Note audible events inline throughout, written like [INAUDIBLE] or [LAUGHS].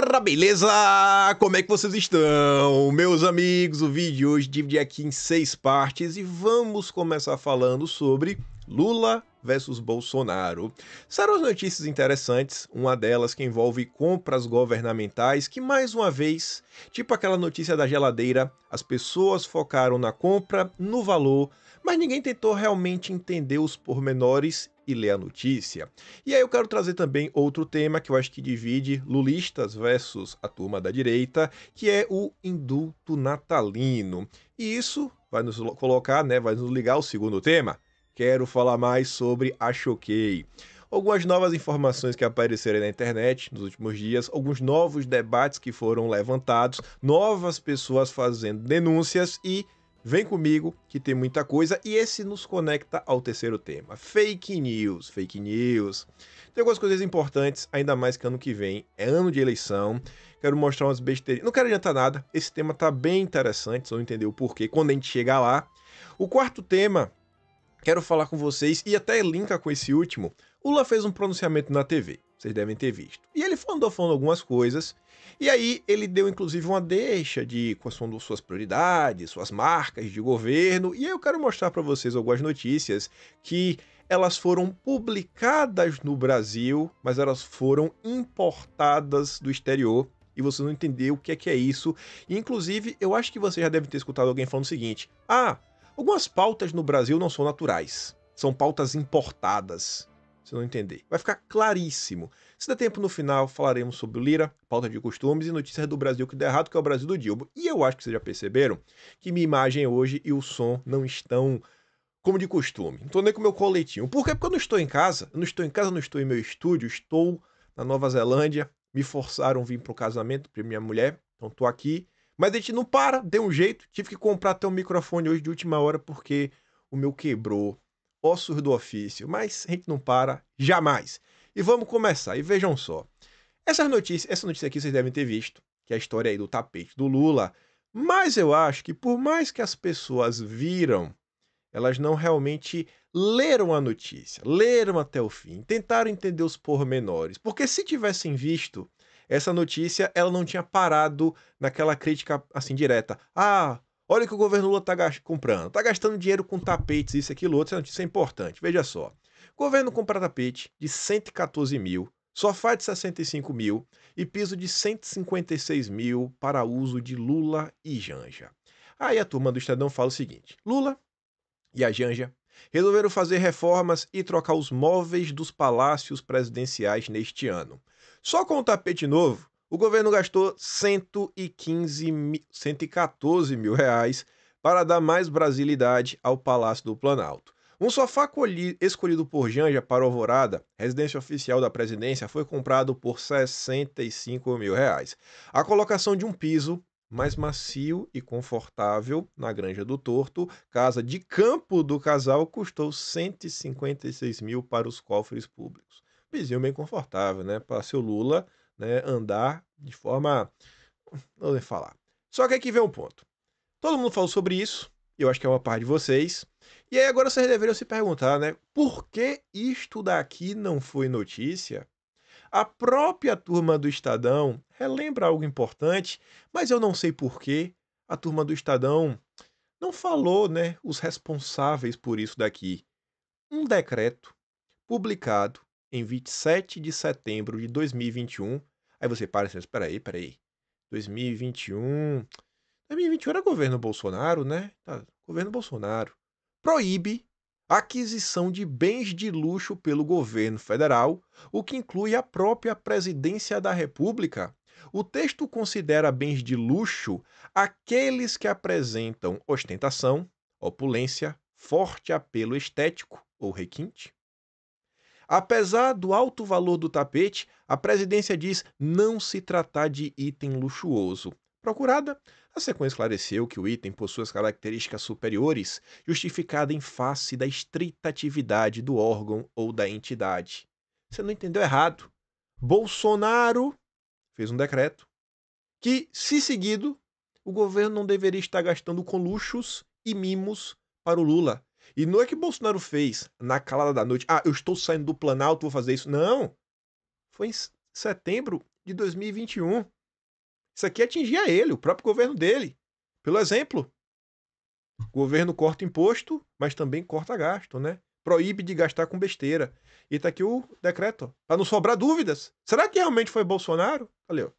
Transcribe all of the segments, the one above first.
galera, beleza? Como é que vocês estão? Meus amigos, o vídeo de hoje divide aqui em seis partes e vamos começar falando sobre Lula versus Bolsonaro. Serão notícias interessantes, uma delas que envolve compras governamentais, que mais uma vez, tipo aquela notícia da geladeira, as pessoas focaram na compra, no valor, mas ninguém tentou realmente entender os pormenores e ler a notícia. E aí eu quero trazer também outro tema que eu acho que divide lulistas versus a turma da direita, que é o indulto natalino. E isso vai nos colocar, né, vai nos ligar ao segundo tema. Quero falar mais sobre a Choquei. Algumas novas informações que apareceram na internet nos últimos dias, alguns novos debates que foram levantados, novas pessoas fazendo denúncias e Vem comigo que tem muita coisa e esse nos conecta ao terceiro tema: fake news. Fake news. Tem algumas coisas importantes, ainda mais que ano que vem é ano de eleição. Quero mostrar umas besteiras. Não quero adiantar nada, esse tema tá bem interessante, vocês vão entender o porquê quando a gente chegar lá. O quarto tema, quero falar com vocês e até linka com esse último. Lula fez um pronunciamento na TV. Vocês devem ter visto. E ele andou falando algumas coisas. E aí ele deu inclusive uma deixa de quais são suas prioridades, suas marcas de governo. E aí eu quero mostrar para vocês algumas notícias que elas foram publicadas no Brasil, mas elas foram importadas do exterior. E vocês não entendeu o que é que é isso. E, inclusive, eu acho que você já deve ter escutado alguém falando o seguinte: ah, algumas pautas no Brasil não são naturais, são pautas importadas se não entender. Vai ficar claríssimo. Se der tempo no final, falaremos sobre o Lira, pauta de costumes e notícias do Brasil que deu errado, que é o Brasil do Dilbo. E eu acho que vocês já perceberam que minha imagem hoje e o som não estão como de costume. Não nem com meu coletinho. Por quê? Porque eu não estou em casa. Eu não estou em casa, não estou em meu estúdio, estou na Nova Zelândia. Me forçaram a vir o casamento, para minha mulher. Então estou aqui. Mas a gente não para, deu um jeito. Tive que comprar até um microfone hoje de última hora porque o meu quebrou ossos do ofício, mas a gente não para jamais. E vamos começar, e vejam só. Essas notícias, essa notícia aqui vocês devem ter visto, que é a história aí do tapete do Lula, mas eu acho que por mais que as pessoas viram, elas não realmente leram a notícia, leram até o fim, tentaram entender os pormenores, porque se tivessem visto essa notícia, ela não tinha parado naquela crítica assim direta. Ah, Olha o que o governo Lula está comprando. Está gastando dinheiro com tapetes, isso, aquilo, outro. Essa notícia é importante. Veja só. O governo compra tapete de 114 mil, sofá de 65 mil e piso de 156 mil para uso de Lula e Janja. Aí a turma do Estadão fala o seguinte: Lula e a Janja resolveram fazer reformas e trocar os móveis dos palácios presidenciais neste ano. Só com o tapete novo, o governo gastou 115 mil, 114 mil reais para dar mais brasilidade ao Palácio do Planalto. Um sofá escolhido por Janja para Alvorada, residência oficial da presidência, foi comprado por 65 mil reais. A colocação de um piso mais macio e confortável na Granja do Torto, casa de campo do casal, custou 156 mil para os cofres públicos. Pisinho bem confortável, né? Para seu Lula, né, andar de forma. Não vou falar. Só que aqui vem um ponto. Todo mundo falou sobre isso, eu acho que é uma parte de vocês. E aí agora vocês deveriam se perguntar, né? Por que isto daqui não foi notícia? A própria turma do Estadão relembra algo importante, mas eu não sei por que a turma do Estadão não falou, né, os responsáveis por isso daqui. Um decreto publicado em 27 de setembro de 2021. Aí você para e diz, peraí, peraí. 2021. 2021 era governo Bolsonaro, né? Tá, governo Bolsonaro. Proíbe aquisição de bens de luxo pelo governo federal, o que inclui a própria presidência da República. O texto considera bens de luxo aqueles que apresentam ostentação, opulência, forte apelo estético ou requinte, Apesar do alto valor do tapete, a presidência diz não se tratar de item luxuoso. Procurada, a sequência esclareceu que o item possui as características superiores, justificada em face da estrita atividade do órgão ou da entidade. Você não entendeu errado. Bolsonaro fez um decreto que, se seguido, o governo não deveria estar gastando com luxos e mimos para o Lula, e não é que Bolsonaro fez na calada da noite, ah, eu estou saindo do Planalto, vou fazer isso. Não. Foi em setembro de 2021. Isso aqui atingia ele, o próprio governo dele. Pelo exemplo, o governo corta imposto, mas também corta gasto, né? Proíbe de gastar com besteira. E tá aqui o decreto, para não sobrar dúvidas. Será que realmente foi Bolsonaro? Olha, ó.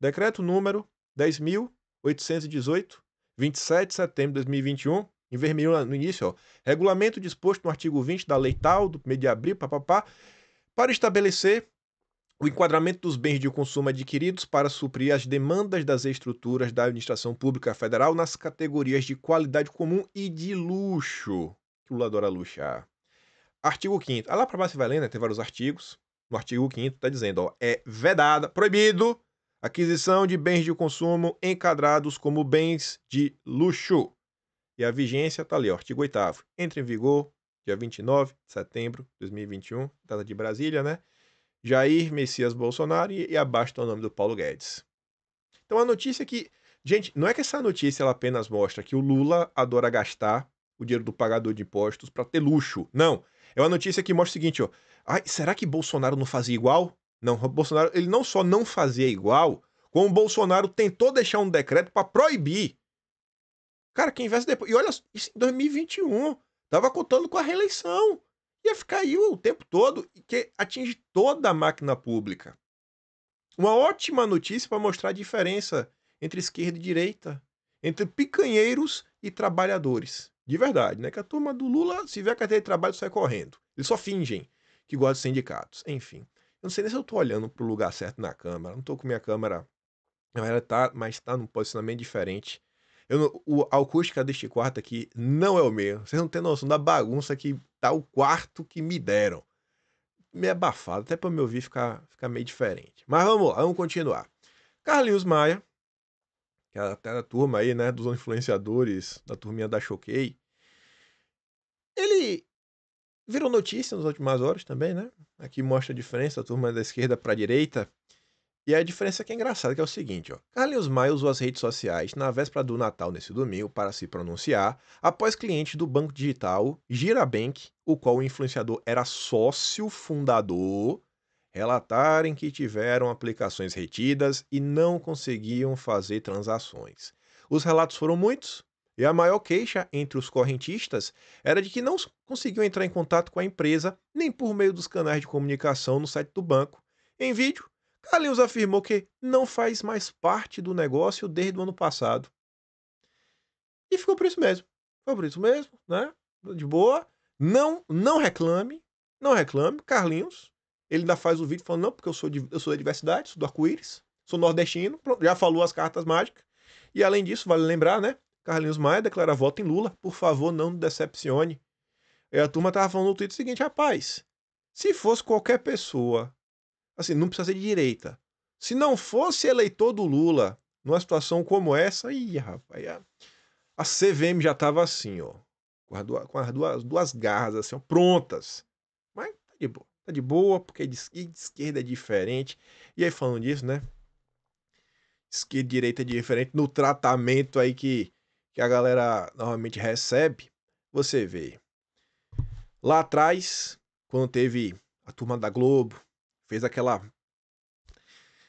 Decreto número 10.818, 27 de setembro de 2021 em vermelho no início, ó, regulamento disposto no artigo 20 da Lei tal, do meio de abril, papapá, para estabelecer o enquadramento dos bens de consumo adquiridos para suprir as demandas das estruturas da administração pública federal nas categorias de qualidade comum e de luxo. Que o Lula adora luxar. Ah. Artigo 5 ah, lá para baixo você vai lendo, né? tem vários artigos. No artigo 5 está dizendo, ó, é vedada, proibido, aquisição de bens de consumo enquadrados como bens de luxo e a vigência está ali, ó, artigo 8 entra em vigor dia 29 de setembro de 2021, data de Brasília, né? Jair Messias Bolsonaro e, e abaixo é o nome do Paulo Guedes. Então a notícia é que, gente, não é que essa notícia ela apenas mostra que o Lula adora gastar o dinheiro do pagador de impostos para ter luxo. Não, é uma notícia que mostra o seguinte, ó, ai, será que Bolsonaro não fazia igual? Não, Bolsonaro, ele não só não fazia igual, como Bolsonaro tentou deixar um decreto para proibir Cara, quem investe depois. E olha, isso em 2021. Tava contando com a reeleição. Ia ficar aí o tempo todo, que atinge toda a máquina pública. Uma ótima notícia para mostrar a diferença entre esquerda e direita, entre picanheiros e trabalhadores. De verdade, né? Que a turma do Lula, se vê a carteira de trabalho, sai correndo. Eles só fingem que gostam de sindicatos. Enfim. Eu não sei nem se eu tô olhando pro lugar certo na câmera. Não tô com minha câmera. Ela tá, mas tá num posicionamento diferente. Eu, o, a acústica deste quarto aqui não é o mesmo. Vocês não têm noção da bagunça que tá o quarto que me deram. Me abafado, até para me ouvir ficar, ficar meio diferente. Mas vamos lá, vamos continuar. Carlinhos Maia, que é até da turma aí, né, dos influenciadores, da turminha da Choquei. Ele virou notícia nas últimas horas também, né? Aqui mostra a diferença da turma da esquerda para a direita. E a diferença que é engraçada que é o seguinte, ó. Carlinhos Maia usou as redes sociais na véspera do Natal nesse domingo para se pronunciar após cliente do banco digital Girabank, o qual o influenciador era sócio fundador, relatarem que tiveram aplicações retidas e não conseguiam fazer transações. Os relatos foram muitos, e a maior queixa entre os correntistas era de que não conseguiam entrar em contato com a empresa nem por meio dos canais de comunicação no site do banco, em vídeo Carlinhos afirmou que não faz mais parte do negócio desde o ano passado. E ficou por isso mesmo. Ficou por isso mesmo, né? De boa. Não, não reclame. Não reclame. Carlinhos, ele ainda faz o vídeo falando, não, porque eu sou, eu sou da diversidade, sou do arco-íris, sou nordestino. Pronto, já falou as cartas mágicas. E além disso, vale lembrar, né? Carlinhos Maia declara voto em Lula. Por favor, não decepcione. E a turma tava falando no Twitter o seguinte, rapaz, se fosse qualquer pessoa assim, não precisa ser de direita. Se não fosse eleitor do Lula numa situação como essa, ia, rapaz, a CVM já estava assim, ó, com as, duas, com as duas, duas garras assim, ó, prontas. Mas tá de boa, tá de boa, porque de esquerda é diferente. E aí falando disso, né? Esquerda e direita é diferente no tratamento aí que, que a galera normalmente recebe. Você vê. Lá atrás, quando teve a turma da Globo, fez aquela.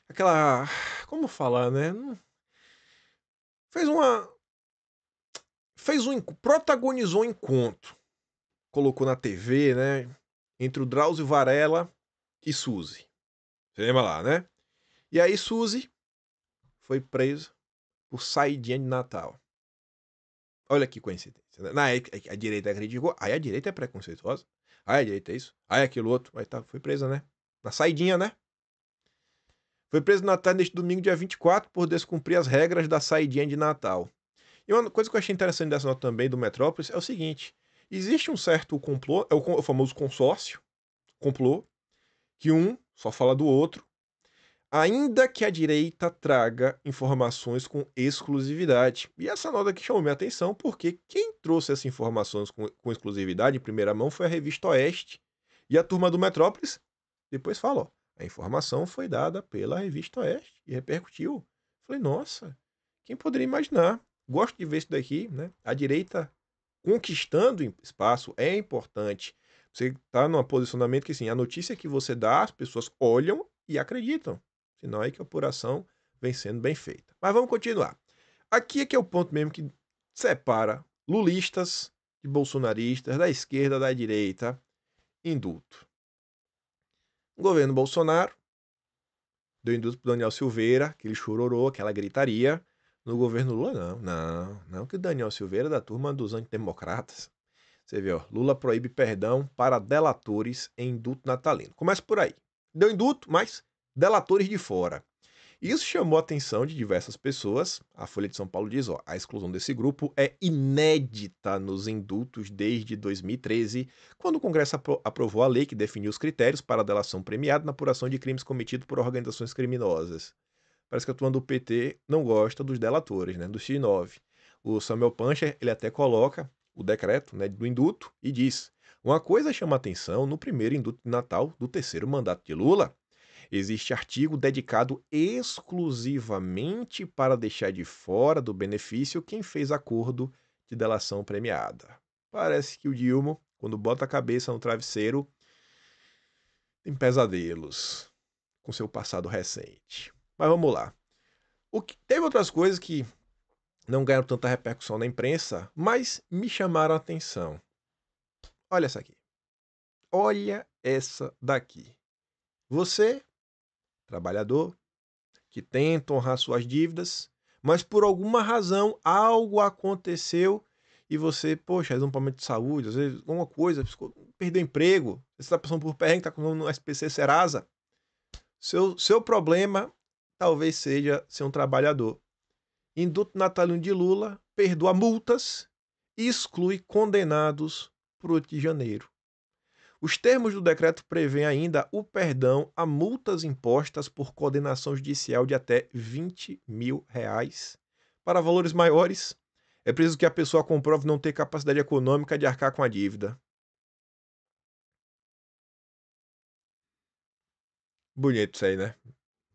Aquela. Como falar, né? Hum, fez uma. Fez um. Protagonizou um encontro. Colocou na TV, né? Entre o Drauzio Varela e Suzy. Você lembra lá, né? E aí Suzy foi presa por saída de Natal. Olha que coincidência. Né? Na época, é a direita criticou, aí a direita é preconceituosa, aí a direita é isso, aí aquilo outro, aí tá, foi presa, né? na saidinha, né? Foi preso na tarde deste domingo, dia 24, por descumprir as regras da saidinha de Natal. E uma coisa que eu achei interessante dessa nota também do Metrópolis é o seguinte: existe um certo complô, é o famoso consórcio, complô, que um só fala do outro, ainda que a direita traga informações com exclusividade. E essa nota que chamou minha atenção, porque quem trouxe essas informações com, com exclusividade em primeira mão foi a revista Oeste e a turma do Metrópolis depois falou, a informação foi dada pela revista Oeste e repercutiu. Falei, nossa, quem poderia imaginar? Gosto de ver isso daqui, né? A direita conquistando espaço é importante. Você está num posicionamento que, assim, a notícia que você dá, as pessoas olham e acreditam. Senão é que a apuração vem sendo bem feita. Mas vamos continuar. Aqui é que é o ponto mesmo que separa lulistas de bolsonaristas, da esquerda, da direita, indulto. Governo Bolsonaro, deu indulto pro Daniel Silveira, aquele chororô, aquela gritaria. No governo Lula, não, não, não, que o Daniel Silveira é da turma dos antidemocratas. Você vê, ó, Lula proíbe perdão para delatores em indulto natalino. Começa por aí. Deu indulto, mas delatores de fora. Isso chamou a atenção de diversas pessoas. A Folha de São Paulo diz: ó, a exclusão desse grupo é inédita nos indultos desde 2013, quando o Congresso aprovou a lei que definiu os critérios para a delação premiada na apuração de crimes cometidos por organizações criminosas. Parece que a turma do PT não gosta dos delatores, né, Do X9. O Samuel Pancher, ele até coloca o decreto né, do indulto e diz: Uma coisa chama atenção no primeiro indulto de Natal do terceiro mandato de Lula. Existe artigo dedicado exclusivamente para deixar de fora do benefício quem fez acordo de delação premiada. Parece que o Dilma, quando bota a cabeça no travesseiro, tem pesadelos com seu passado recente. Mas vamos lá. O que, teve outras coisas que não ganharam tanta repercussão na imprensa, mas me chamaram a atenção. Olha essa aqui. Olha essa daqui. Você trabalhador, que tenta honrar suas dívidas, mas por alguma razão algo aconteceu e você, poxa, é um problema de saúde, às vezes alguma coisa, perdeu emprego, você está passando por PR, está com um SPC Serasa. Seu, seu problema talvez seja ser um trabalhador. Induto natalino de Lula perdoa multas e exclui condenados para o 8 de janeiro. Os termos do decreto prevêem ainda o perdão a multas impostas por coordenação judicial de até 20 mil reais. Para valores maiores, é preciso que a pessoa comprove não ter capacidade econômica de arcar com a dívida. Bonito isso aí, né?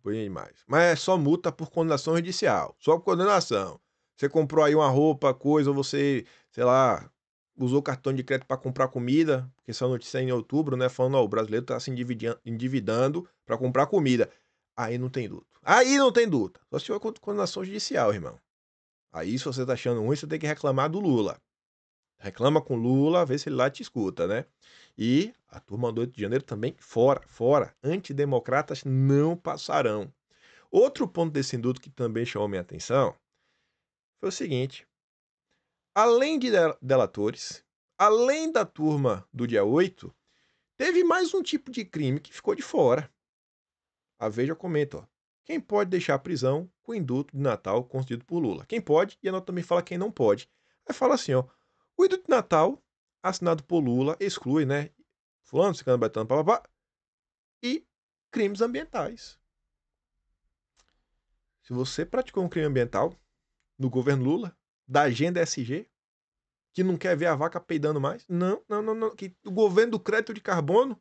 Bonito demais. Mas é só multa por condenação judicial. Só por condenação. Você comprou aí uma roupa, coisa, ou você, sei lá, usou cartão de crédito para comprar comida, que essa notícia é em outubro, né? Falando, ó, o brasileiro está se endividando para comprar comida. Aí não tem luto. Aí não tem luta. Só se tiver condenação judicial, irmão. Aí, se você tá achando ruim, você tem que reclamar do Lula. Reclama com Lula, vê se ele lá te escuta, né? E a turma do 8 de janeiro também, fora, fora. Antidemocratas não passarão. Outro ponto desse induto que também chamou minha atenção foi o seguinte: além de delatores, além da turma do dia 8, teve mais um tipo de crime que ficou de fora. A Veja comenta, ó, quem pode deixar a prisão com o indulto de Natal concedido por Lula? Quem pode? E a nota também fala quem não pode. Aí fala assim, ó, o indulto de Natal assinado por Lula exclui, né, fulano, ciclano, betano, papapá, e crimes ambientais. Se você praticou um crime ambiental no governo Lula, da agenda SG? Que não quer ver a vaca peidando mais? Não, não, não, não. Que o governo do crédito de carbono.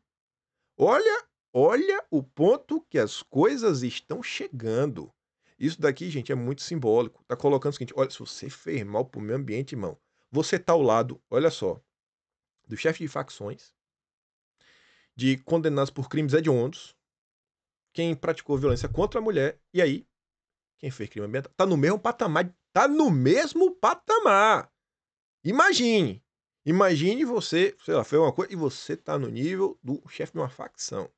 Olha, olha o ponto que as coisas estão chegando. Isso daqui, gente, é muito simbólico. Tá colocando o seguinte: olha, se você fez mal pro meio ambiente, irmão, você tá ao lado, olha só, do chefe de facções, de condenados por crimes hediondos, quem praticou violência contra a mulher, e aí, quem fez crime ambiental, tá no mesmo patamar está no mesmo patamar. Imagine, imagine você, sei lá, fez uma coisa e você está no nível do chefe de uma facção.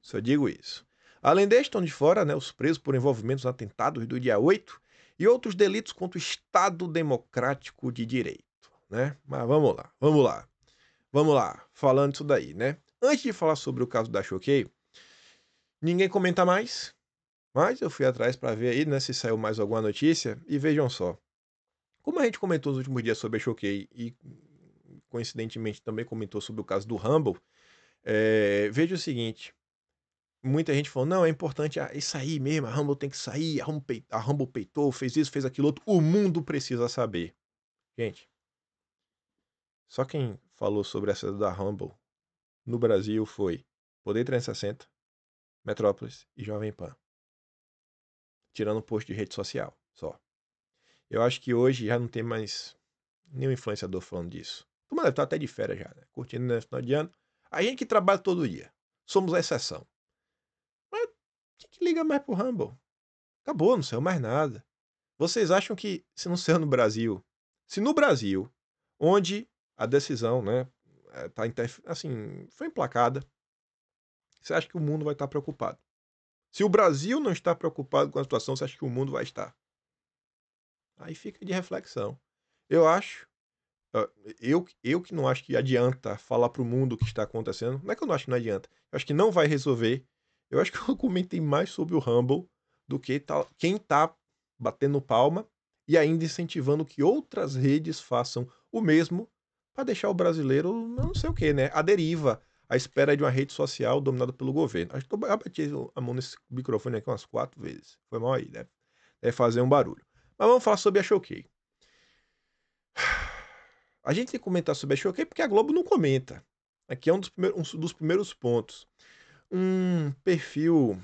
Só digo isso. Além deste, estão de fora né, os presos por envolvimentos nos atentados do dia 8 e outros delitos contra o Estado Democrático de Direito. Né? Mas vamos lá, vamos lá. Vamos lá, falando isso daí, né? Antes de falar sobre o caso da Choquei, ninguém comenta mais, mas eu fui atrás para ver aí né, se saiu mais alguma notícia e vejam só. Como a gente comentou nos últimos dias sobre a Choquei e coincidentemente também comentou sobre o caso do Rumble, é, veja o seguinte: muita gente falou, não, é importante ah, isso aí mesmo, a Rumble tem que sair, a Rumble, peitou, a peitou, fez isso, fez aquilo outro, o mundo precisa saber. Gente, só quem falou sobre essa da Rumble no Brasil foi Poder 360, Metrópolis e Jovem Pan tirando post de rede social só. Eu acho que hoje já não tem mais nenhum influenciador falando disso. Tu deve estar até de férias já, né? Curtindo no né? final de ano. A gente que trabalha todo dia. Somos a exceção. Mas quem que liga mais pro Rumble? Acabou, não saiu mais nada. Vocês acham que se não saiu no Brasil, se no Brasil, onde a decisão, né, eh, tá assim, foi emplacada, você acha que o mundo vai estar tá preocupado? Se o Brasil não está preocupado com a situação, você acha que o mundo vai estar? Aí fica de reflexão. Eu acho, ah, eu, eu que não acho que adianta falar para o mundo o que está acontecendo. Não é que eu não acho que não adianta. Eu acho que não vai resolver. Eu acho que eu [LAUGHS] comentei mais sobre o Humble do que tá, quem está batendo palma e ainda incentivando que outras redes façam o mesmo para deixar o brasileiro não sei o que, né? A deriva à espera é de uma rede social dominada pelo governo. Acho que eu bati a mão nesse microfone aqui umas quatro vezes. Foi mal aí, deve, deve fazer um barulho. Mas vamos falar sobre a Showcase. A gente tem que comentar sobre a Showcase porque a Globo não comenta. Aqui é um dos primeiros, um dos primeiros pontos. Um perfil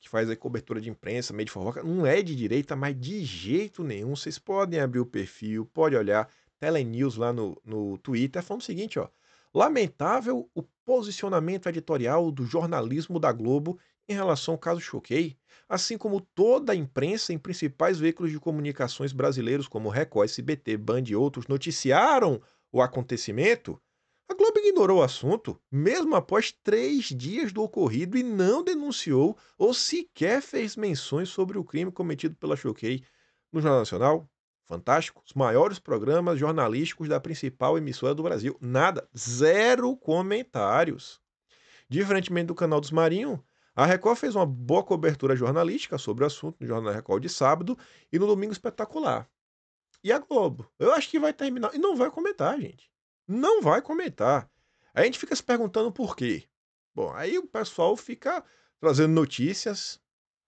que faz a cobertura de imprensa, meio de fofoca, não é de direita, mas de jeito nenhum. Vocês podem abrir o perfil, pode olhar. Telenews lá no, no Twitter falando o seguinte, ó. Lamentável o posicionamento editorial do jornalismo da Globo em relação ao caso Choquei, assim como toda a imprensa em principais veículos de comunicações brasileiros como Record, SBT, Band e outros noticiaram o acontecimento, a Globo ignorou o assunto, mesmo após três dias do ocorrido, e não denunciou ou sequer fez menções sobre o crime cometido pela Choquei no Jornal Nacional, Fantástico. Os maiores programas jornalísticos da principal emissora do Brasil. Nada. Zero comentários. Diferentemente do canal dos Marinho, a Record fez uma boa cobertura jornalística sobre o assunto no Jornal Record de sábado e no domingo espetacular. E a Globo? Eu acho que vai terminar. E não vai comentar, gente. Não vai comentar. a gente fica se perguntando por quê. Bom, aí o pessoal fica trazendo notícias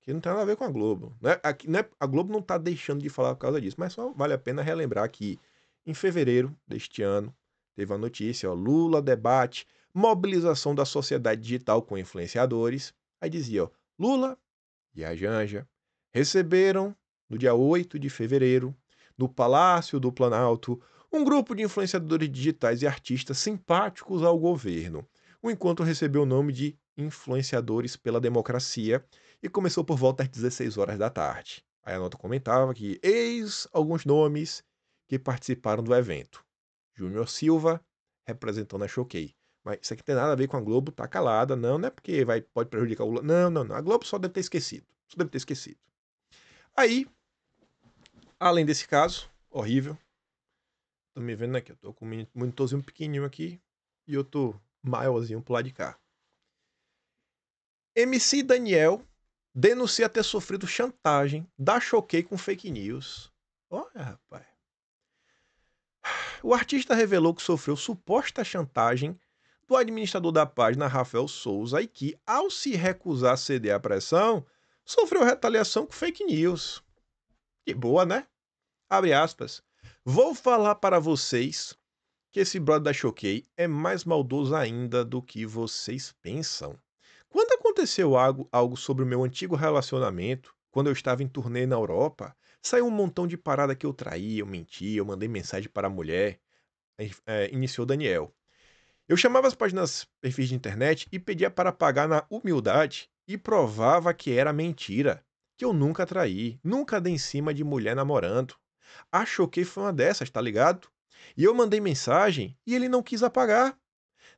que não tem nada a ver com a Globo. Né? Aqui, né? A Globo não está deixando de falar por causa disso, mas só vale a pena relembrar que em fevereiro deste ano teve a notícia: ó, Lula debate mobilização da sociedade digital com influenciadores. Aí dizia: ó, Lula e a Janja receberam no dia 8 de fevereiro, no Palácio do Planalto, um grupo de influenciadores digitais e artistas simpáticos ao governo. O encontro recebeu o nome de Influenciadores pela Democracia e começou por volta das 16 horas da tarde. Aí a nota comentava que eis alguns nomes que participaram do evento. Júnior Silva, representando a Choquei. Mas isso aqui tem nada a ver com a Globo tá calada, não, não é porque vai, pode prejudicar o Não, não, não. A Globo só deve ter esquecido. Só deve ter esquecido. Aí, além desse caso, horrível. Tô me vendo aqui, eu tô com um monitorzinho pequenininho aqui e eu tô maiorzinho pro lado de cá. MC Daniel denuncia ter sofrido chantagem da Choquei com fake news. Olha, rapaz. O artista revelou que sofreu suposta chantagem do administrador da página Rafael Souza e que, ao se recusar a ceder à pressão, sofreu retaliação com fake news. Que boa, né? Abre aspas. Vou falar para vocês que esse brother da Choquei é mais maldoso ainda do que vocês pensam. Quando aconteceu algo, algo sobre o meu antigo relacionamento, quando eu estava em turnê na Europa, saiu um montão de parada que eu traí, eu menti, eu mandei mensagem para a mulher. É, iniciou Daniel. Eu chamava as páginas perfis de internet e pedia para pagar na humildade e provava que era mentira, que eu nunca traí, nunca dei em cima de mulher namorando. Achou que foi uma dessas, tá ligado? E eu mandei mensagem e ele não quis apagar.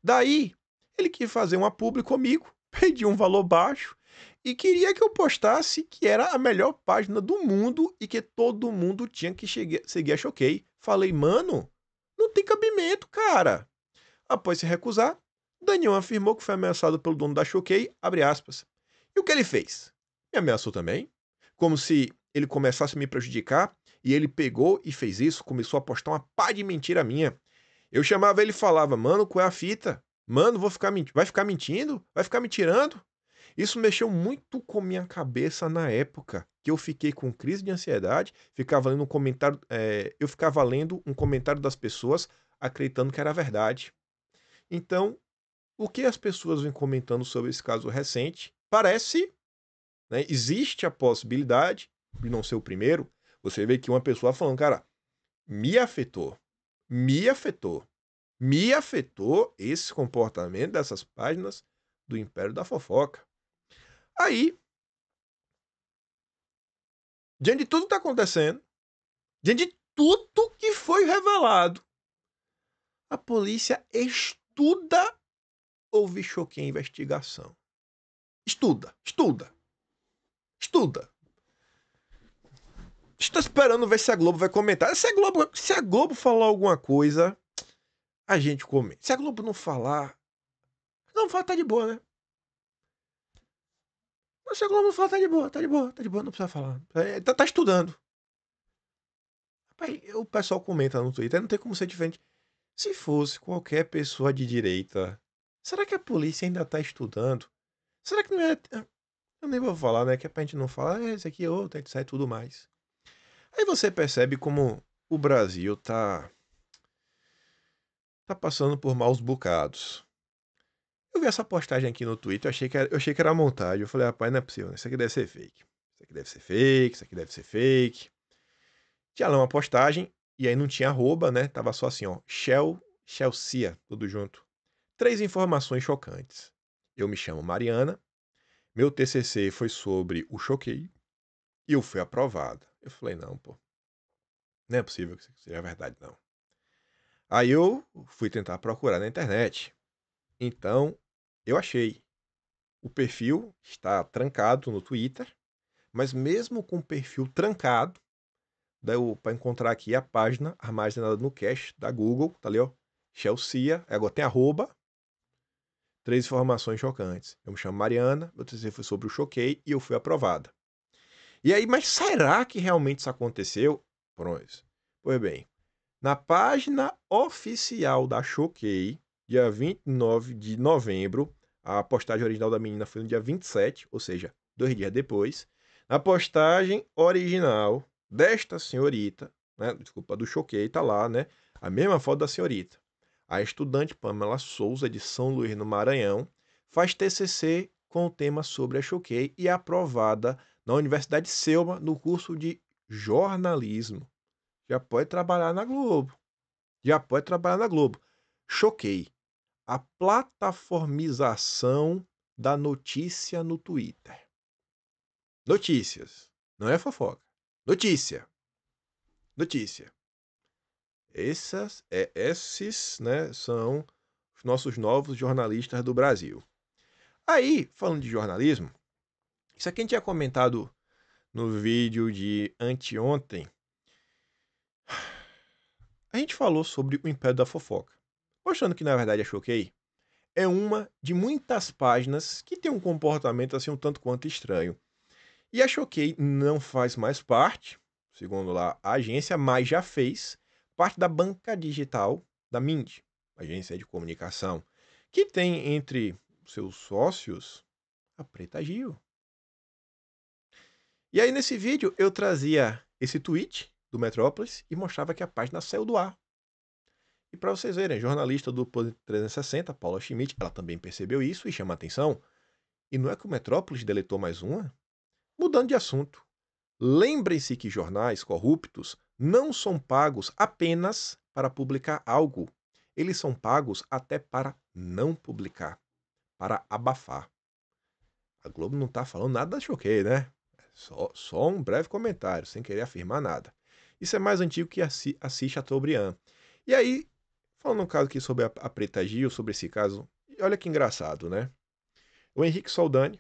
Daí, ele quis fazer uma publi comigo pedi um valor baixo e queria que eu postasse que era a melhor página do mundo e que todo mundo tinha que chegue, seguir a Choquei. Falei, mano, não tem cabimento, cara. Após se recusar, Daniel afirmou que foi ameaçado pelo dono da Choquei, abre aspas. E o que ele fez? Me ameaçou também, como se ele começasse a me prejudicar, e ele pegou e fez isso, começou a postar uma pá de mentira minha. Eu chamava ele e falava, mano, qual é a fita? Mano, vou ficar vai ficar mentindo? Vai ficar me tirando? Isso mexeu muito com minha cabeça na época que eu fiquei com crise de ansiedade, ficava lendo um comentário, é, eu ficava lendo um comentário das pessoas acreditando que era verdade. Então, o que as pessoas vêm comentando sobre esse caso recente parece, né, existe a possibilidade de não ser o primeiro. Você vê que uma pessoa falando, cara, me afetou, me afetou me afetou esse comportamento dessas páginas do Império da Fofoca. Aí, diante de tudo que está acontecendo, diante de tudo que foi revelado, a polícia estuda ou choque a investigação. Estuda, estuda, estuda. Estou esperando ver se a Globo vai comentar. Se a Globo, se a Globo falar alguma coisa, a gente come Se a Globo não falar. Não, fala, tá de boa, né? Mas se a Globo não falar, tá de boa, tá de boa, tá de boa, não precisa falar. É, tá, tá estudando. Rapaz, o pessoal comenta no Twitter, não tem como ser diferente. Se fosse qualquer pessoa de direita, será que a polícia ainda tá estudando? Será que não é. Ah, eu nem vou falar, né? Que é pra gente não falar, ah, esse aqui é outro, etc e tudo mais. Aí você percebe como o Brasil tá tá passando por maus bocados. Eu vi essa postagem aqui no Twitter, eu achei que era, eu achei que era montagem. Eu falei, rapaz, não é possível, né? isso aqui deve ser fake. Isso aqui deve ser fake, isso aqui deve ser fake. Tinha lá uma postagem, e aí não tinha arroba, né? Tava só assim, ó, Shell, Chelsea, tudo junto. Três informações chocantes. Eu me chamo Mariana, meu TCC foi sobre o choquei, e eu fui aprovada. Eu falei, não, pô, não é possível que isso seja verdade, não. Aí eu fui tentar procurar na internet. Então, eu achei. O perfil está trancado no Twitter, mas mesmo com o perfil trancado, dá para encontrar aqui a página armazenada no cache da Google, tá ali, ó. Chelsea, é agora tem arroba. Três informações chocantes. Eu me chamo Mariana, meu TCC foi sobre o Choquei e eu fui aprovada. E aí, mas será que realmente isso aconteceu? Pois, pois bem, na página oficial da Choquei, dia 29 de novembro, a postagem original da menina foi no dia 27, ou seja, dois dias depois. Na postagem original desta senhorita, né, desculpa, do Choquei, tá lá, né? A mesma foto da senhorita. A estudante Pamela Souza, de São Luís, no Maranhão, faz TCC com o tema sobre a Choquei e é aprovada na Universidade Selma no curso de jornalismo. Já pode trabalhar na Globo. Já pode trabalhar na Globo. Choquei. A plataformização da notícia no Twitter. Notícias. Não é fofoca. Notícia. Notícia. Essas, é, esses né, são os nossos novos jornalistas do Brasil. Aí, falando de jornalismo, isso aqui a gente tinha comentado no vídeo de anteontem a gente falou sobre o Império da Fofoca, mostrando que na verdade a Choquei é uma de muitas páginas que tem um comportamento assim um tanto quanto estranho. E a Choquei não faz mais parte, segundo lá a agência, mas já fez parte da banca digital da Mind, agência de comunicação, que tem entre seus sócios a Preta Gil. E aí nesse vídeo eu trazia esse tweet do Metrópolis e mostrava que a página saiu do ar. E para vocês verem, jornalista do Poder 360, Paula Schmidt, ela também percebeu isso e chama atenção. E não é que o Metrópolis deletou mais uma? Mudando de assunto. Lembrem-se que jornais corruptos não são pagos apenas para publicar algo. Eles são pagos até para não publicar, para abafar. A Globo não está falando nada da choquei, né? É só, só um breve comentário, sem querer afirmar nada. Isso é mais antigo que Assis Chateaubriand. E aí, falando um caso aqui sobre a, a Preta Gil, sobre esse caso, olha que engraçado, né? O Henrique Soldani,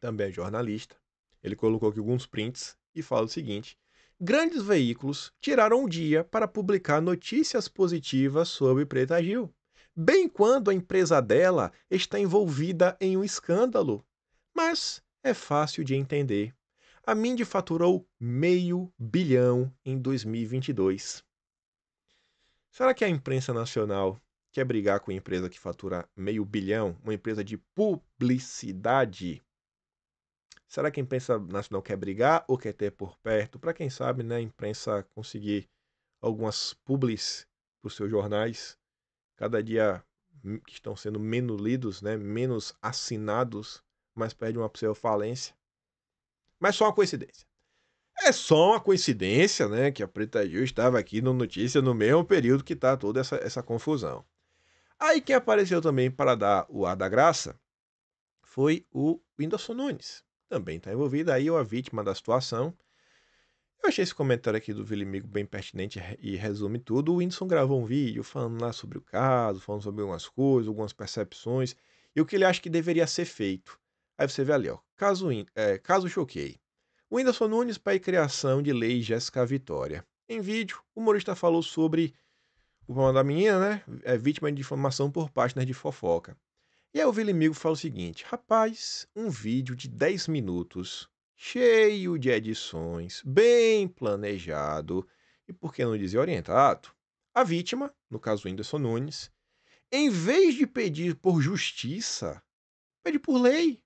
também é jornalista, ele colocou aqui alguns prints e fala o seguinte: grandes veículos tiraram um dia para publicar notícias positivas sobre Preta Gil, bem quando a empresa dela está envolvida em um escândalo. Mas é fácil de entender a Mindy faturou meio bilhão em 2022. Será que a imprensa nacional quer brigar com uma empresa que fatura meio bilhão, uma empresa de publicidade? Será que a imprensa nacional quer brigar ou quer ter por perto? Para quem sabe, né, a imprensa conseguir algumas publis para os seus jornais, cada dia que estão sendo menos lidos, né, menos assinados, mas perde uma possível falência. Mas só uma coincidência. É só uma coincidência, né, que a Preta Gil estava aqui no Notícia no mesmo período que está toda essa, essa confusão. Aí quem apareceu também para dar o ar da graça foi o Whindersson Nunes. Também está envolvido aí, ou a vítima da situação. Eu achei esse comentário aqui do Vilimigo bem pertinente e resume tudo. O Whindersson gravou um vídeo falando lá sobre o caso, falando sobre algumas coisas, algumas percepções e o que ele acha que deveria ser feito. Aí você vê ali, ó, Caso, é, caso choquei. O Whindersson Nunes pede criação de lei Jéssica Vitória. Em vídeo, o humorista falou sobre o problema da menina, né? É vítima de difamação por páginas de fofoca. E aí o Vilimigo fala o seguinte: rapaz, um vídeo de 10 minutos, cheio de edições, bem planejado e, por que não dizer, orientado. A vítima, no caso Whindersson Nunes, em vez de pedir por justiça, pede por lei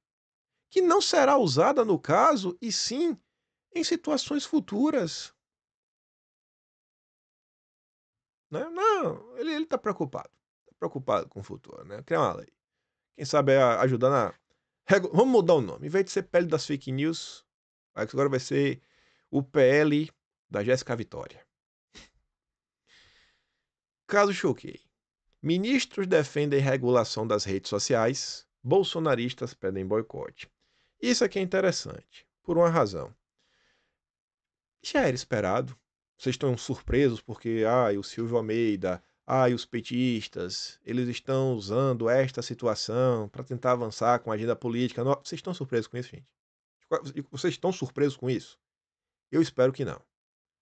que não será usada no caso, e sim em situações futuras. Né? Não, ele está preocupado. Está preocupado com o futuro, né? Criar uma lei. Quem sabe ajudar na. Vamos mudar o nome. Em vez de ser PL das fake news, agora vai ser o PL da Jéssica Vitória. Caso choquei. Ministros defendem regulação das redes sociais, bolsonaristas pedem boicote. Isso aqui é interessante, por uma razão. Já era esperado. Vocês estão surpresos porque, ah, o Silvio Almeida, ah, os petistas, eles estão usando esta situação para tentar avançar com a agenda política. Não, vocês estão surpresos com isso, gente? Vocês estão surpresos com isso? Eu espero que não.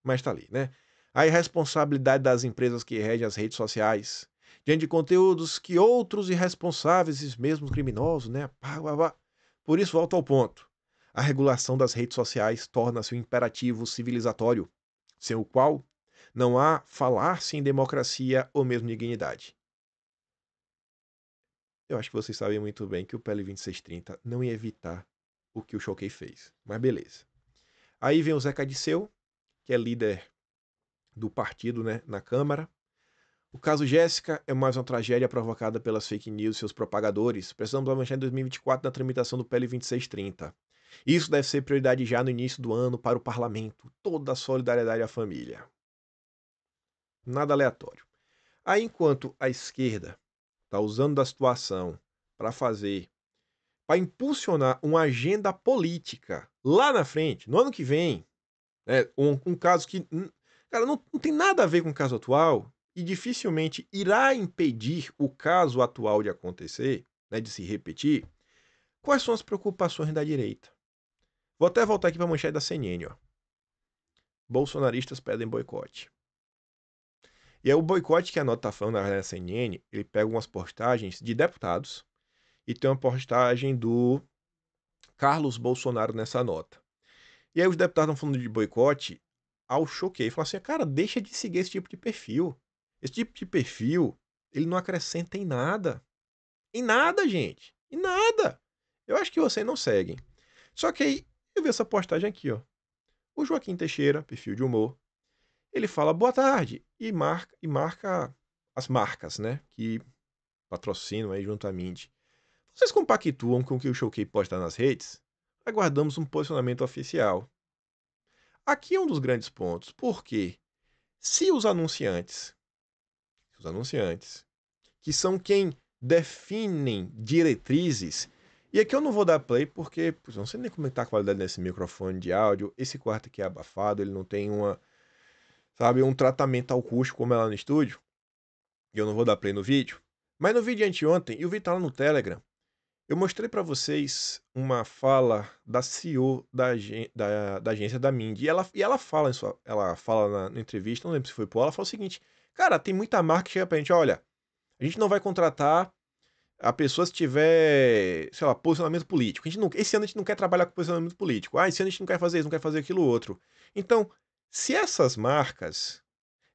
Mas está ali, né? A irresponsabilidade das empresas que regem as redes sociais, diante de conteúdos que outros irresponsáveis e mesmo criminosos, né? Pá, pá, pá, por isso, volto ao ponto. A regulação das redes sociais torna-se um imperativo civilizatório, sem o qual não há falar-se em democracia ou mesmo dignidade. Eu acho que vocês sabem muito bem que o PL 2630 não ia evitar o que o Choquei fez, mas beleza. Aí vem o Zeca Disseu, que é líder do partido né, na Câmara, o caso Jéssica é mais uma tragédia provocada pelas fake news e seus propagadores. Precisamos avançar em 2024 na tramitação do PL 2630. Isso deve ser prioridade já no início do ano para o parlamento. Toda a solidariedade à família. Nada aleatório. Aí, enquanto a esquerda está usando da situação para fazer, para impulsionar uma agenda política lá na frente, no ano que vem, né, um, um caso que, hum, cara, não, não tem nada a ver com o caso atual, e dificilmente irá impedir o caso atual de acontecer, né, de se repetir, quais são as preocupações da direita? Vou até voltar aqui para a manchete da CNN. Ó. Bolsonaristas pedem boicote. E é o boicote que a nota está falando na CNN, ele pega umas postagens de deputados e tem uma postagem do Carlos Bolsonaro nessa nota. E aí os deputados estão falando de boicote ao choquei. falam assim, cara, deixa de seguir esse tipo de perfil. Esse tipo de perfil, ele não acrescenta em nada. Em nada, gente. Em nada. Eu acho que vocês não seguem. Só que aí eu vi essa postagem aqui, ó. O Joaquim Teixeira, perfil de humor, ele fala boa tarde e marca, e marca as marcas, né? Que patrocinam aí juntamente. Vocês compactuam com o que o Showkey posta nas redes? Aguardamos um posicionamento oficial. Aqui é um dos grandes pontos, porque se os anunciantes anunciantes, que são quem definem diretrizes. E aqui eu não vou dar play porque não sei nem como é está a qualidade desse microfone de áudio. Esse quarto aqui é abafado, ele não tem uma, sabe, um tratamento acústico como é lá no estúdio. E eu não vou dar play no vídeo. Mas no vídeo de anteontem, e o vídeo tá lá no Telegram, eu mostrei para vocês uma fala da CEO da, da, da agência da Mindy. E ela, e ela fala, sua, ela fala na, na, entrevista, não lembro se foi por ela fala o seguinte: Cara, tem muita marca que chega pra gente, olha, a gente não vai contratar a pessoa se tiver, sei lá, posicionamento político. A gente não, esse ano a gente não quer trabalhar com posicionamento político. Ah, esse ano a gente não quer fazer isso, não quer fazer aquilo outro. Então, se essas marcas,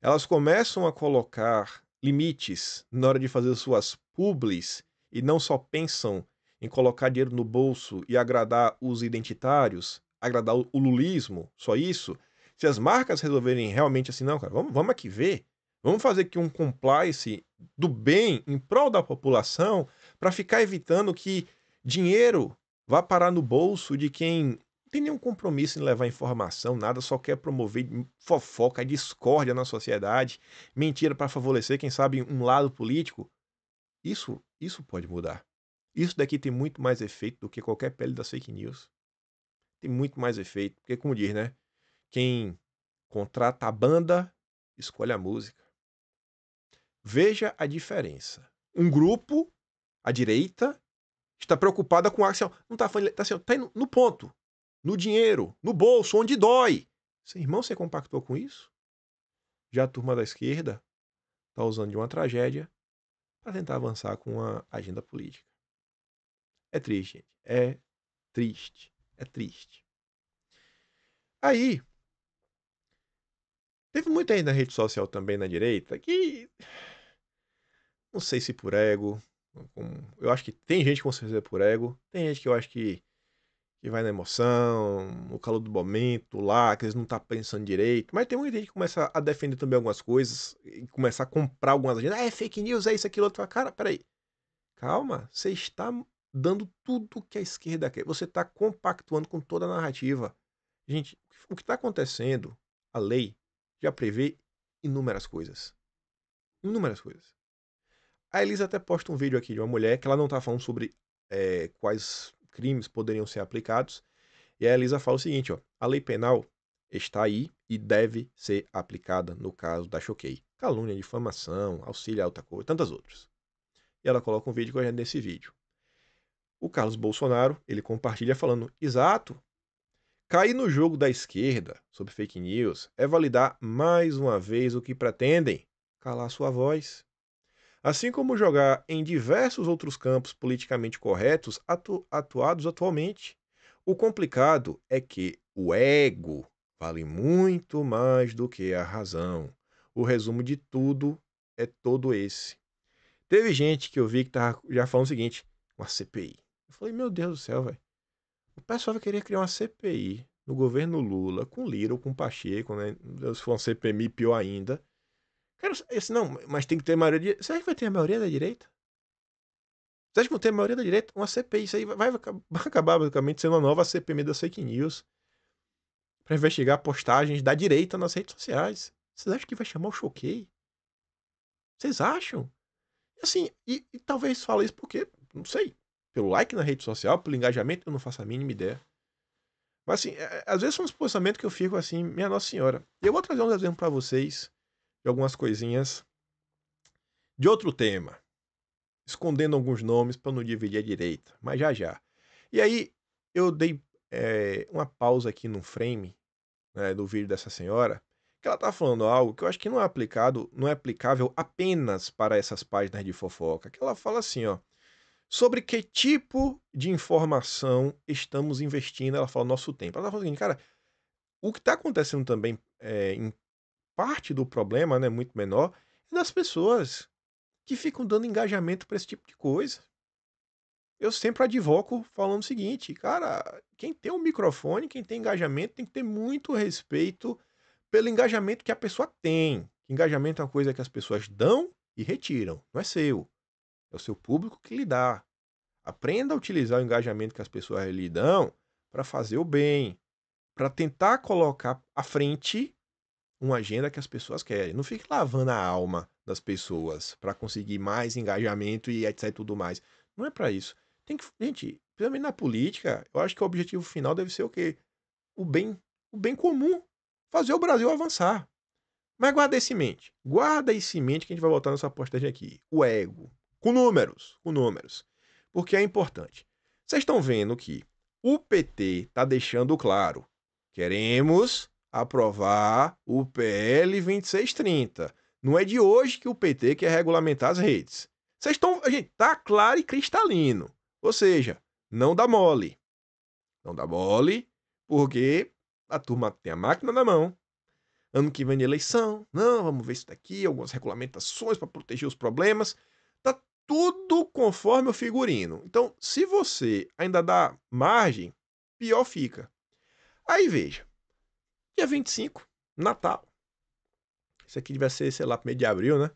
elas começam a colocar limites na hora de fazer suas publis e não só pensam em colocar dinheiro no bolso e agradar os identitários, agradar o lulismo, só isso, se as marcas resolverem realmente assim, não, cara, vamos, vamos aqui ver Vamos fazer aqui um compliance do bem em prol da população para ficar evitando que dinheiro vá parar no bolso de quem tem nenhum compromisso em levar informação, nada, só quer promover fofoca, discórdia na sociedade, mentira para favorecer, quem sabe, um lado político. Isso, isso pode mudar. Isso daqui tem muito mais efeito do que qualquer pele da fake news. Tem muito mais efeito, porque como diz, né? Quem contrata a banda, escolhe a música. Veja a diferença. Um grupo, a direita, está preocupada com a ação. Assim, não está tá assim, tá no ponto, no dinheiro, no bolso, onde dói. Seu irmão, você compactou com isso? Já a turma da esquerda está usando de uma tragédia para tentar avançar com a agenda política. É triste, gente. É triste. É triste. Aí, teve muita aí na rede social também na direita que não sei se por ego. Eu acho que tem gente que com certeza é por ego. Tem gente que eu acho que, que vai na emoção, no calor do momento, lá, que eles não tá pensando direito. Mas tem muita gente que começa a defender também algumas coisas e começa a comprar algumas agendas. Ah, é fake news, é isso, aquilo, outro. Cara, peraí. Calma, você está dando tudo que a esquerda quer. Você está compactuando com toda a narrativa. Gente, o que está acontecendo, a lei já prevê inúmeras coisas. Inúmeras coisas. A Elisa até posta um vídeo aqui de uma mulher que ela não está falando sobre é, quais crimes poderiam ser aplicados. E a Elisa fala o seguinte: ó, a lei penal está aí e deve ser aplicada no caso da Choquei. Calúnia, difamação, auxílio a alta coisa, tantas outras. E ela coloca um vídeo com a gente nesse vídeo. O Carlos Bolsonaro, ele compartilha falando: "Exato. Cair no jogo da esquerda sobre fake news é validar mais uma vez o que pretendem, calar sua voz assim como jogar em diversos outros campos politicamente corretos atu atuados atualmente. O complicado é que o ego vale muito mais do que a razão. O resumo de tudo é todo esse. Teve gente que eu vi que tava já falando o seguinte, uma CPI. Eu falei, meu Deus do céu, velho. O pessoal vai querer criar uma CPI no governo Lula, com Lira ou com Pacheco, né? Se for uma CPMI, pior ainda. Cara, esse não, mas tem que ter maioria. De... Será que vai ter a maioria da direita? que vão ter a maioria da direita? Uma CPI. Isso aí [LAUGHS] vai acabar basicamente sendo uma nova CPMI da fake news para investigar postagens da direita nas redes sociais. Vocês acham que vai chamar o choquei? Vocês acham? Assim, e, e talvez fale isso porque, não sei, pelo like na rede social, pelo engajamento, eu não faço a mínima ideia. Mas assim, é, é às vezes são uns pensamentos que eu fico assim, minha Nossa Senhora. Eu vou trazer um exemplo para vocês de algumas coisinhas de outro tema, escondendo alguns nomes para não dividir a direita, mas já já. E aí eu dei é, uma pausa aqui no frame né, do vídeo dessa senhora, que ela tá falando algo que eu acho que não é aplicado, não é aplicável apenas para essas páginas de fofoca, que ela fala assim, ó, sobre que tipo de informação estamos investindo, ela fala nosso tempo. Ela tá falando assim, cara, o que está acontecendo também é, em parte do problema, né, muito menor, é das pessoas que ficam dando engajamento para esse tipo de coisa. Eu sempre advoco falando o seguinte, cara, quem tem um microfone, quem tem engajamento, tem que ter muito respeito pelo engajamento que a pessoa tem. Engajamento é uma coisa que as pessoas dão e retiram, não é seu. É o seu público que lhe dá. Aprenda a utilizar o engajamento que as pessoas lhe dão para fazer o bem, para tentar colocar à frente uma agenda que as pessoas querem. Não fique lavando a alma das pessoas para conseguir mais engajamento e etc e tudo mais. Não é para isso. Tem que, gente, principalmente na política, eu acho que o objetivo final deve ser o quê? O bem, o bem comum, fazer o Brasil avançar. Mas guarda isso em mente. Guarda isso em mente que a gente vai voltar nessa postagem aqui. O ego, com números, com números. Porque é importante. Vocês estão vendo que o PT está deixando claro: queremos aprovar o PL 2630. Não é de hoje que o PT quer regulamentar as redes. Vocês estão. Gente, tá claro e cristalino. Ou seja, não dá mole. Não dá mole, porque a turma tem a máquina na mão. Ano que vem de é eleição. Não, vamos ver isso daqui, algumas regulamentações para proteger os problemas. Tá tudo conforme o figurino. Então, se você ainda dá margem, pior fica. Aí veja. Dia 25, Natal. Isso aqui devia ser, sei lá, meio de abril, né?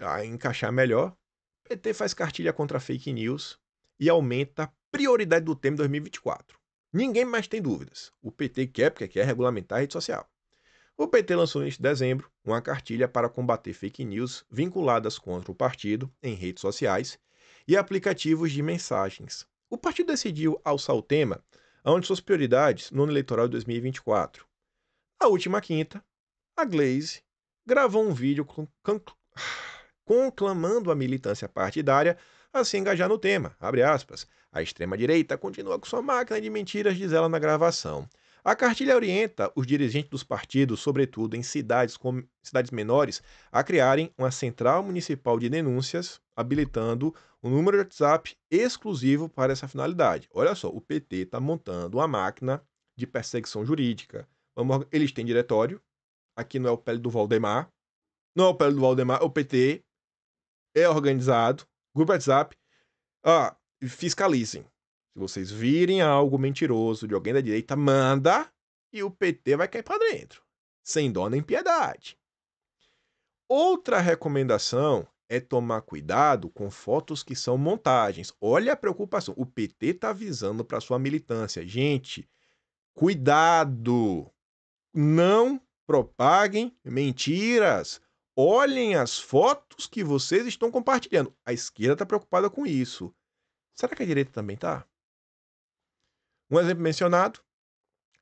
A encaixar melhor. PT faz cartilha contra fake news e aumenta a prioridade do tema em 2024. Ninguém mais tem dúvidas. O PT quer, porque quer regulamentar a rede social. O PT lançou neste dezembro uma cartilha para combater fake news vinculadas contra o partido em redes sociais e aplicativos de mensagens. O partido decidiu alçar o tema a uma de suas prioridades no ano eleitoral de 2024, a última quinta, a Glaze gravou um vídeo conclamando a militância partidária a se engajar no tema. A extrema-direita continua com sua máquina de mentiras, diz ela na gravação. A cartilha orienta os dirigentes dos partidos, sobretudo em cidades, com, cidades menores, a criarem uma central municipal de denúncias, habilitando um número de WhatsApp exclusivo para essa finalidade. Olha só, o PT está montando uma máquina de perseguição jurídica, eles têm diretório. Aqui não é o pele do Valdemar. Não é o pele do Valdemar, é o PT. É organizado. Grupo WhatsApp. Ah, fiscalizem. Se vocês virem algo mentiroso de alguém da direita, manda e o PT vai cair para dentro. Sem dó nem piedade. Outra recomendação é tomar cuidado com fotos que são montagens. Olha a preocupação. O PT está avisando para sua militância. Gente, cuidado! Não propaguem mentiras. Olhem as fotos que vocês estão compartilhando. A esquerda está preocupada com isso. Será que a direita também está? Um exemplo mencionado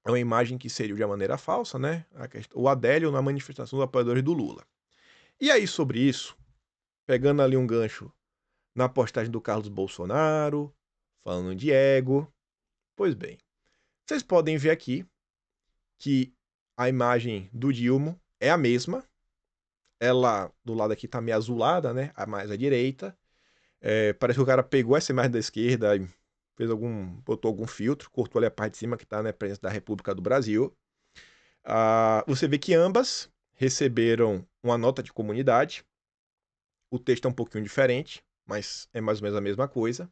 é uma imagem que seria de uma maneira falsa, né? O Adélio na manifestação dos apoiadores do Lula. E aí, sobre isso, pegando ali um gancho na postagem do Carlos Bolsonaro, falando de ego. Pois bem, vocês podem ver aqui que a imagem do Dilmo é a mesma. Ela, do lado aqui, tá meio azulada, né? A mais à direita. É, parece que o cara pegou essa imagem da esquerda, fez algum, botou algum filtro, cortou ali a parte de cima que tá, né? Presença da República do Brasil. Ah, você vê que ambas receberam uma nota de comunidade. O texto é um pouquinho diferente, mas é mais ou menos a mesma coisa.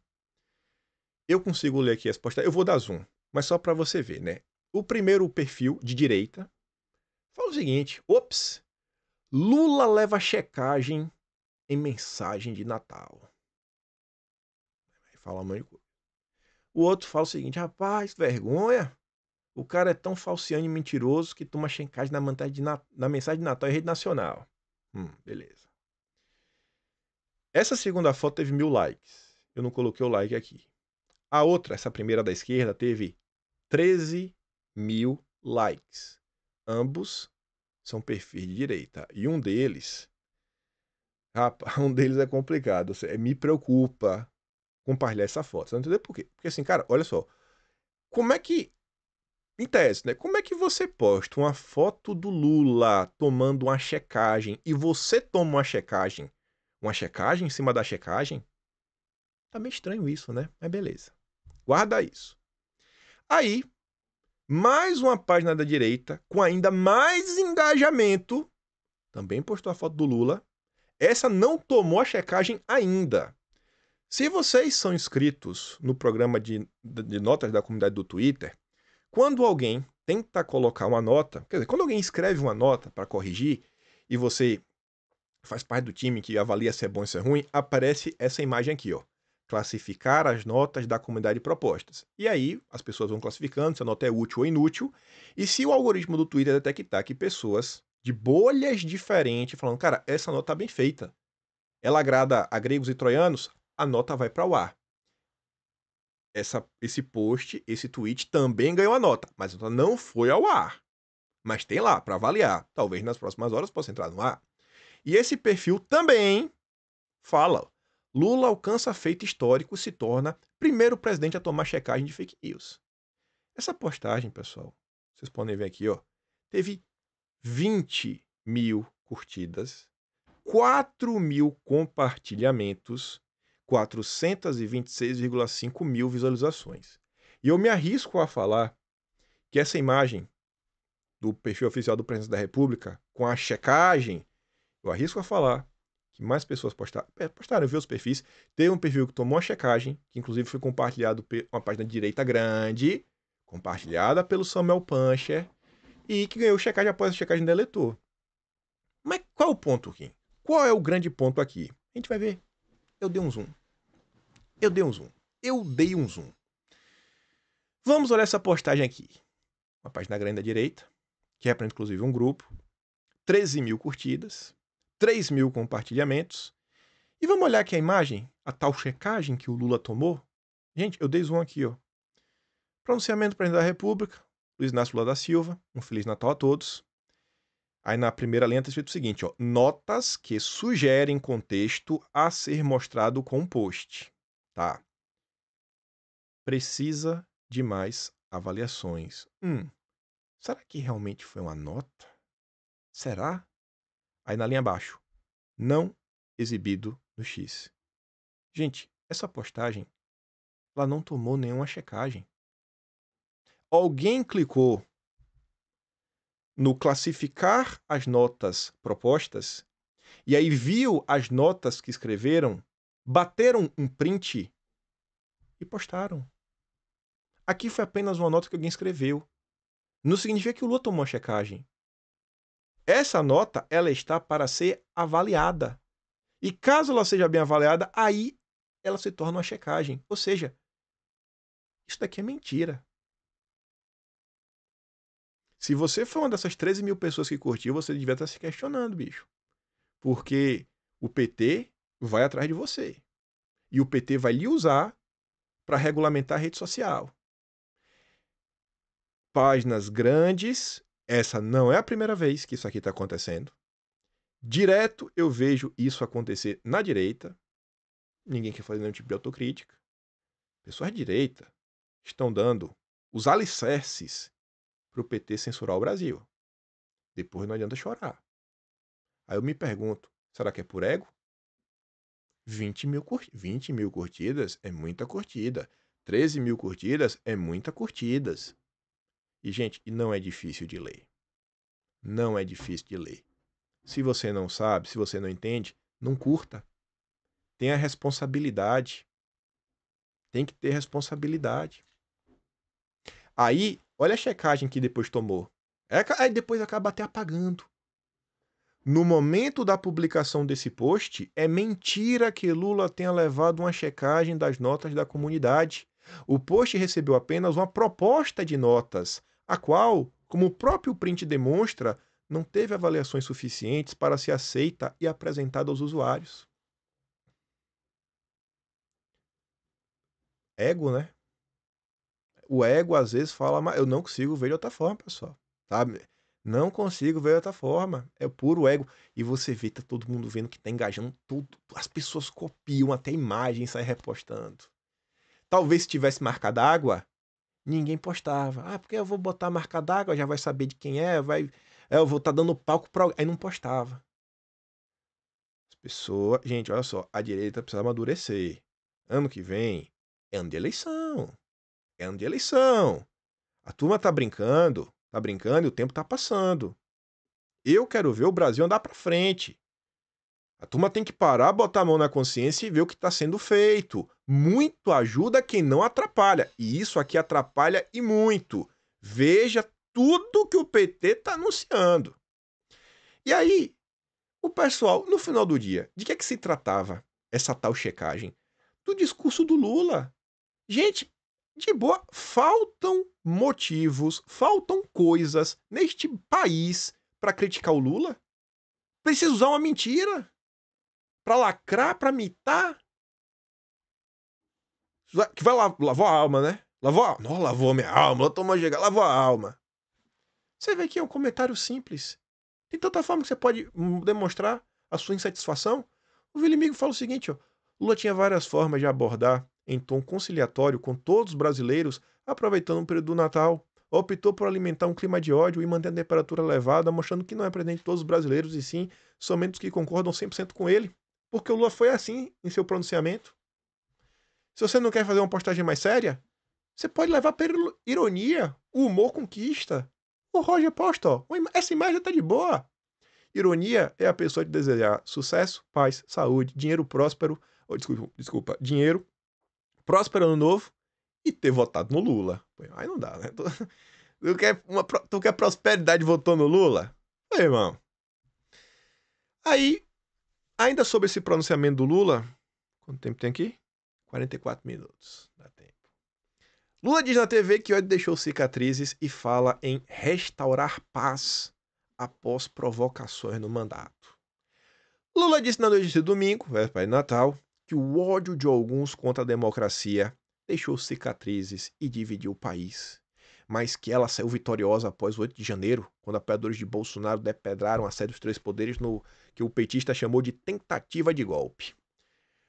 Eu consigo ler aqui as postagens. Eu vou dar zoom, mas só para você ver, né? O primeiro perfil de direita fala o seguinte: ops, Lula leva checagem em mensagem de Natal. Fala um monte de coisa. O outro fala o seguinte: rapaz, vergonha. O cara é tão falciano e mentiroso que toma checagem na, na, na mensagem de Natal em rede nacional. Hum, beleza. Essa segunda foto teve mil likes. Eu não coloquei o like aqui. A outra, essa primeira da esquerda, teve 13 mil likes ambos são perfis de direita. E um deles, rapaz, [LAUGHS] um deles é complicado. É, me preocupa compartilhar essa foto. Você não entendeu por quê? Porque assim, cara, olha só. Como é que. Em tese, né? Como é que você posta uma foto do Lula tomando uma checagem e você toma uma checagem? Uma checagem em cima da checagem? Tá meio estranho isso, né? Mas beleza. Guarda isso. Aí, mais uma página da direita, com ainda mais engajamento, também postou a foto do Lula. Essa não tomou a checagem ainda. Se vocês são inscritos no programa de, de notas da comunidade do Twitter, quando alguém tenta colocar uma nota, quer dizer, quando alguém escreve uma nota para corrigir e você faz parte do time que avalia se é bom ou se é ruim, aparece essa imagem aqui, ó classificar as notas da comunidade propostas. E aí as pessoas vão classificando se a nota é útil ou inútil. E se o algoritmo do Twitter detectar que pessoas de bolhas diferentes falando, cara, essa nota tá bem feita, ela agrada a gregos e troianos, a nota vai para o ar. Essa, esse post, esse tweet também ganhou a nota, mas a nota não foi ao ar. Mas tem lá para avaliar. Talvez nas próximas horas possa entrar no ar. E esse perfil também fala Lula alcança feito histórico e se torna primeiro presidente a tomar checagem de fake news. Essa postagem, pessoal, vocês podem ver aqui, ó, teve 20 mil curtidas, 4 mil compartilhamentos, 426,5 mil visualizações. E eu me arrisco a falar que essa imagem do perfil oficial do presidente da República, com a checagem, eu arrisco a falar que mais pessoas postaram, é, postaram, viu os perfis. Teve um perfil que tomou a checagem, que inclusive foi compartilhado uma página direita grande, compartilhada pelo Samuel Pancher, e que ganhou checagem após a checagem do eleitor. Mas qual é o ponto, Kim? Qual é o grande ponto aqui? A gente vai ver. Eu dei um zoom. Eu dei um zoom. Eu dei um zoom. Vamos olhar essa postagem aqui. Uma página grande da direita, que representa inclusive um grupo. 13 mil curtidas, 3 mil compartilhamentos. E vamos olhar aqui a imagem, a tal checagem que o Lula tomou. Gente, eu dei zoom aqui, ó. Pronunciamento do presidente da República, Luiz Inácio Lula da Silva, um Feliz Natal a todos. Aí na primeira linha está escrito o seguinte, ó, notas que sugerem contexto a ser mostrado com o post, tá? Precisa de mais avaliações. Hum, será que realmente foi uma nota? Será? Aí na linha abaixo, não exibido no X. Gente, essa postagem ela não tomou nenhuma checagem. Alguém clicou no classificar as notas propostas e aí viu as notas que escreveram, bateram um print e postaram. Aqui foi apenas uma nota que alguém escreveu. Não significa que o Lula tomou a checagem. Essa nota ela está para ser avaliada. E caso ela seja bem avaliada, aí ela se torna uma checagem. Ou seja, isso daqui é mentira. Se você for uma dessas 13 mil pessoas que curtiu, você devia estar tá se questionando, bicho. Porque o PT vai atrás de você. E o PT vai lhe usar para regulamentar a rede social. Páginas grandes essa não é a primeira vez que isso aqui está acontecendo. Direto eu vejo isso acontecer na direita. Ninguém quer fazer nenhum tipo de autocrítica. Pessoas de direita estão dando os alicerces para o PT censurar o Brasil. Depois não adianta chorar. Aí eu me pergunto, será que é por ego? 20 mil, 20 mil curtidas é muita curtida. 13 mil curtidas é muita curtidas. E, gente, não é difícil de ler. Não é difícil de ler. Se você não sabe, se você não entende, não curta. Tenha responsabilidade. Tem que ter responsabilidade. Aí, olha a checagem que depois tomou. É aí depois acaba até apagando. No momento da publicação desse post, é mentira que Lula tenha levado uma checagem das notas da comunidade. O post recebeu apenas uma proposta de notas a qual, como o próprio print demonstra, não teve avaliações suficientes para ser aceita e apresentada aos usuários. Ego, né? O ego às vezes fala, mas eu não consigo ver de outra forma, pessoal. Sabe? Não consigo ver de outra forma. É puro ego. E você vê, tá todo mundo vendo que tá engajando tudo. As pessoas copiam até imagens sai repostando. Talvez se tivesse marcado água, ninguém postava. Ah, porque eu vou botar a marca d'água, já vai saber de quem é, vai. É, eu vou estar tá dando palco para Aí não postava. As pessoas. Gente, olha só, a direita precisa amadurecer. Ano que vem é ano de eleição. É ano de eleição. A turma tá brincando, tá brincando e o tempo tá passando. Eu quero ver o Brasil andar para frente. A turma tem que parar, botar a mão na consciência e ver o que está sendo feito. Muito ajuda quem não atrapalha. E isso aqui atrapalha e muito. Veja tudo que o PT está anunciando. E aí, o pessoal, no final do dia, de que é que se tratava essa tal checagem? Do discurso do Lula. Gente, de boa, faltam motivos, faltam coisas neste país para criticar o Lula? Precisa usar uma mentira? para lacrar, para mitar. É, que vai la lavar a alma, né? Lavou a... Não, lavou minha alma, tomou chega, lavou a alma. Você vê que é um comentário simples. Tem tanta forma que você pode demonstrar a sua insatisfação. O Vilimigo fala o seguinte, ó. Lula tinha várias formas de abordar em tom conciliatório com todos os brasileiros, aproveitando o período do Natal. Optou por alimentar um clima de ódio e manter a temperatura elevada, mostrando que não é presente todos os brasileiros e sim somente os que concordam 100% com ele. Porque o Lula foi assim em seu pronunciamento. Se você não quer fazer uma postagem mais séria, você pode levar pela ironia, o humor conquista. O Roger Posta, essa imagem tá de boa. Ironia é a pessoa de desejar sucesso, paz, saúde, dinheiro próspero, oh, desculpa, desculpa, dinheiro próspero ano novo e ter votado no Lula. Aí não dá, né? Tu, [LAUGHS] tu quer, uma, tu quer prosperidade votou no Lula? Ei, irmão. Aí Ainda sobre esse pronunciamento do Lula, quanto tempo tem aqui? 44 minutos, dá tempo. Lula diz na TV que ódio deixou cicatrizes e fala em restaurar paz após provocações no mandato. Lula disse na noite de domingo, véspera de Natal, que o ódio de alguns contra a democracia deixou cicatrizes e dividiu o país mas que ela saiu vitoriosa após o 8 de janeiro, quando apoiadores de Bolsonaro depedraram a sede dos três poderes no que o petista chamou de tentativa de golpe.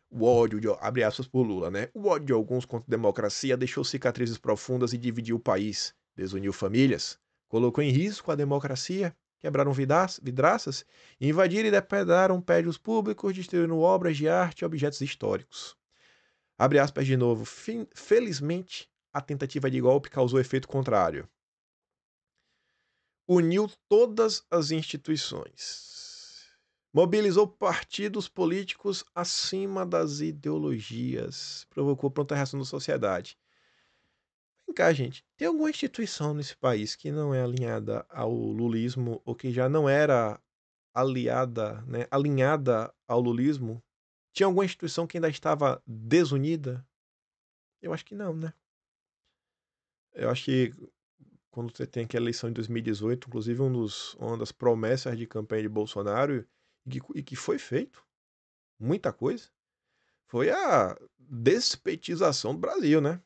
O ódio, de, abre aspas por Lula, né? O ódio de alguns contra a democracia deixou cicatrizes profundas e dividiu o país, desuniu famílias, colocou em risco a democracia, quebraram vidraças, invadiram e depedaram prédios públicos, destruindo obras de arte e objetos históricos. Abre aspas de novo. Felizmente, a tentativa de golpe causou efeito contrário. Uniu todas as instituições. Mobilizou partidos políticos acima das ideologias. Provocou pronta reação da sociedade. Vem cá, gente. Tem alguma instituição nesse país que não é alinhada ao lulismo ou que já não era aliada, né, alinhada ao lulismo? Tinha alguma instituição que ainda estava desunida? Eu acho que não, né? Eu acho que quando você tem aquela eleição de 2018, inclusive um dos, uma das promessas de campanha de Bolsonaro, e que, e que foi feito, muita coisa, foi a despetização do Brasil, né?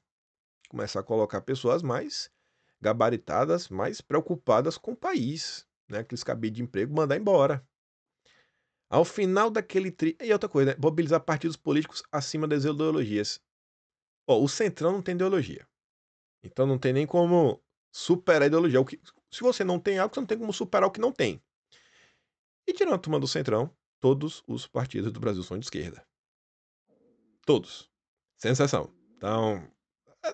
Começar a colocar pessoas mais gabaritadas, mais preocupadas com o país, né? Aqueles cabides de emprego mandar embora. Ao final daquele tri... E outra coisa, né? mobilizar partidos políticos acima das ideologias. Ó, o Centrão não tem ideologia. Então não tem nem como superar a ideologia. O que, se você não tem algo, você não tem como superar o que não tem. E tirando a turma do Centrão, todos os partidos do Brasil são de esquerda. Todos. Sensação. Então. É,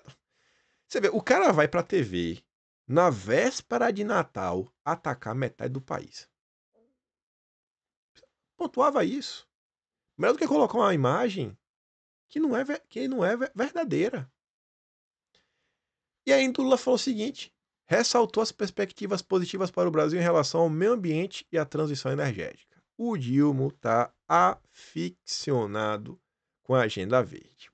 você vê, o cara vai pra TV na véspera de Natal atacar metade do país. Pontuava isso. Melhor do que colocar uma imagem que não é, que não é verdadeira. E aí Lula falou o seguinte: ressaltou as perspectivas positivas para o Brasil em relação ao meio ambiente e à transição energética. O Dilma está aficionado com a agenda verde.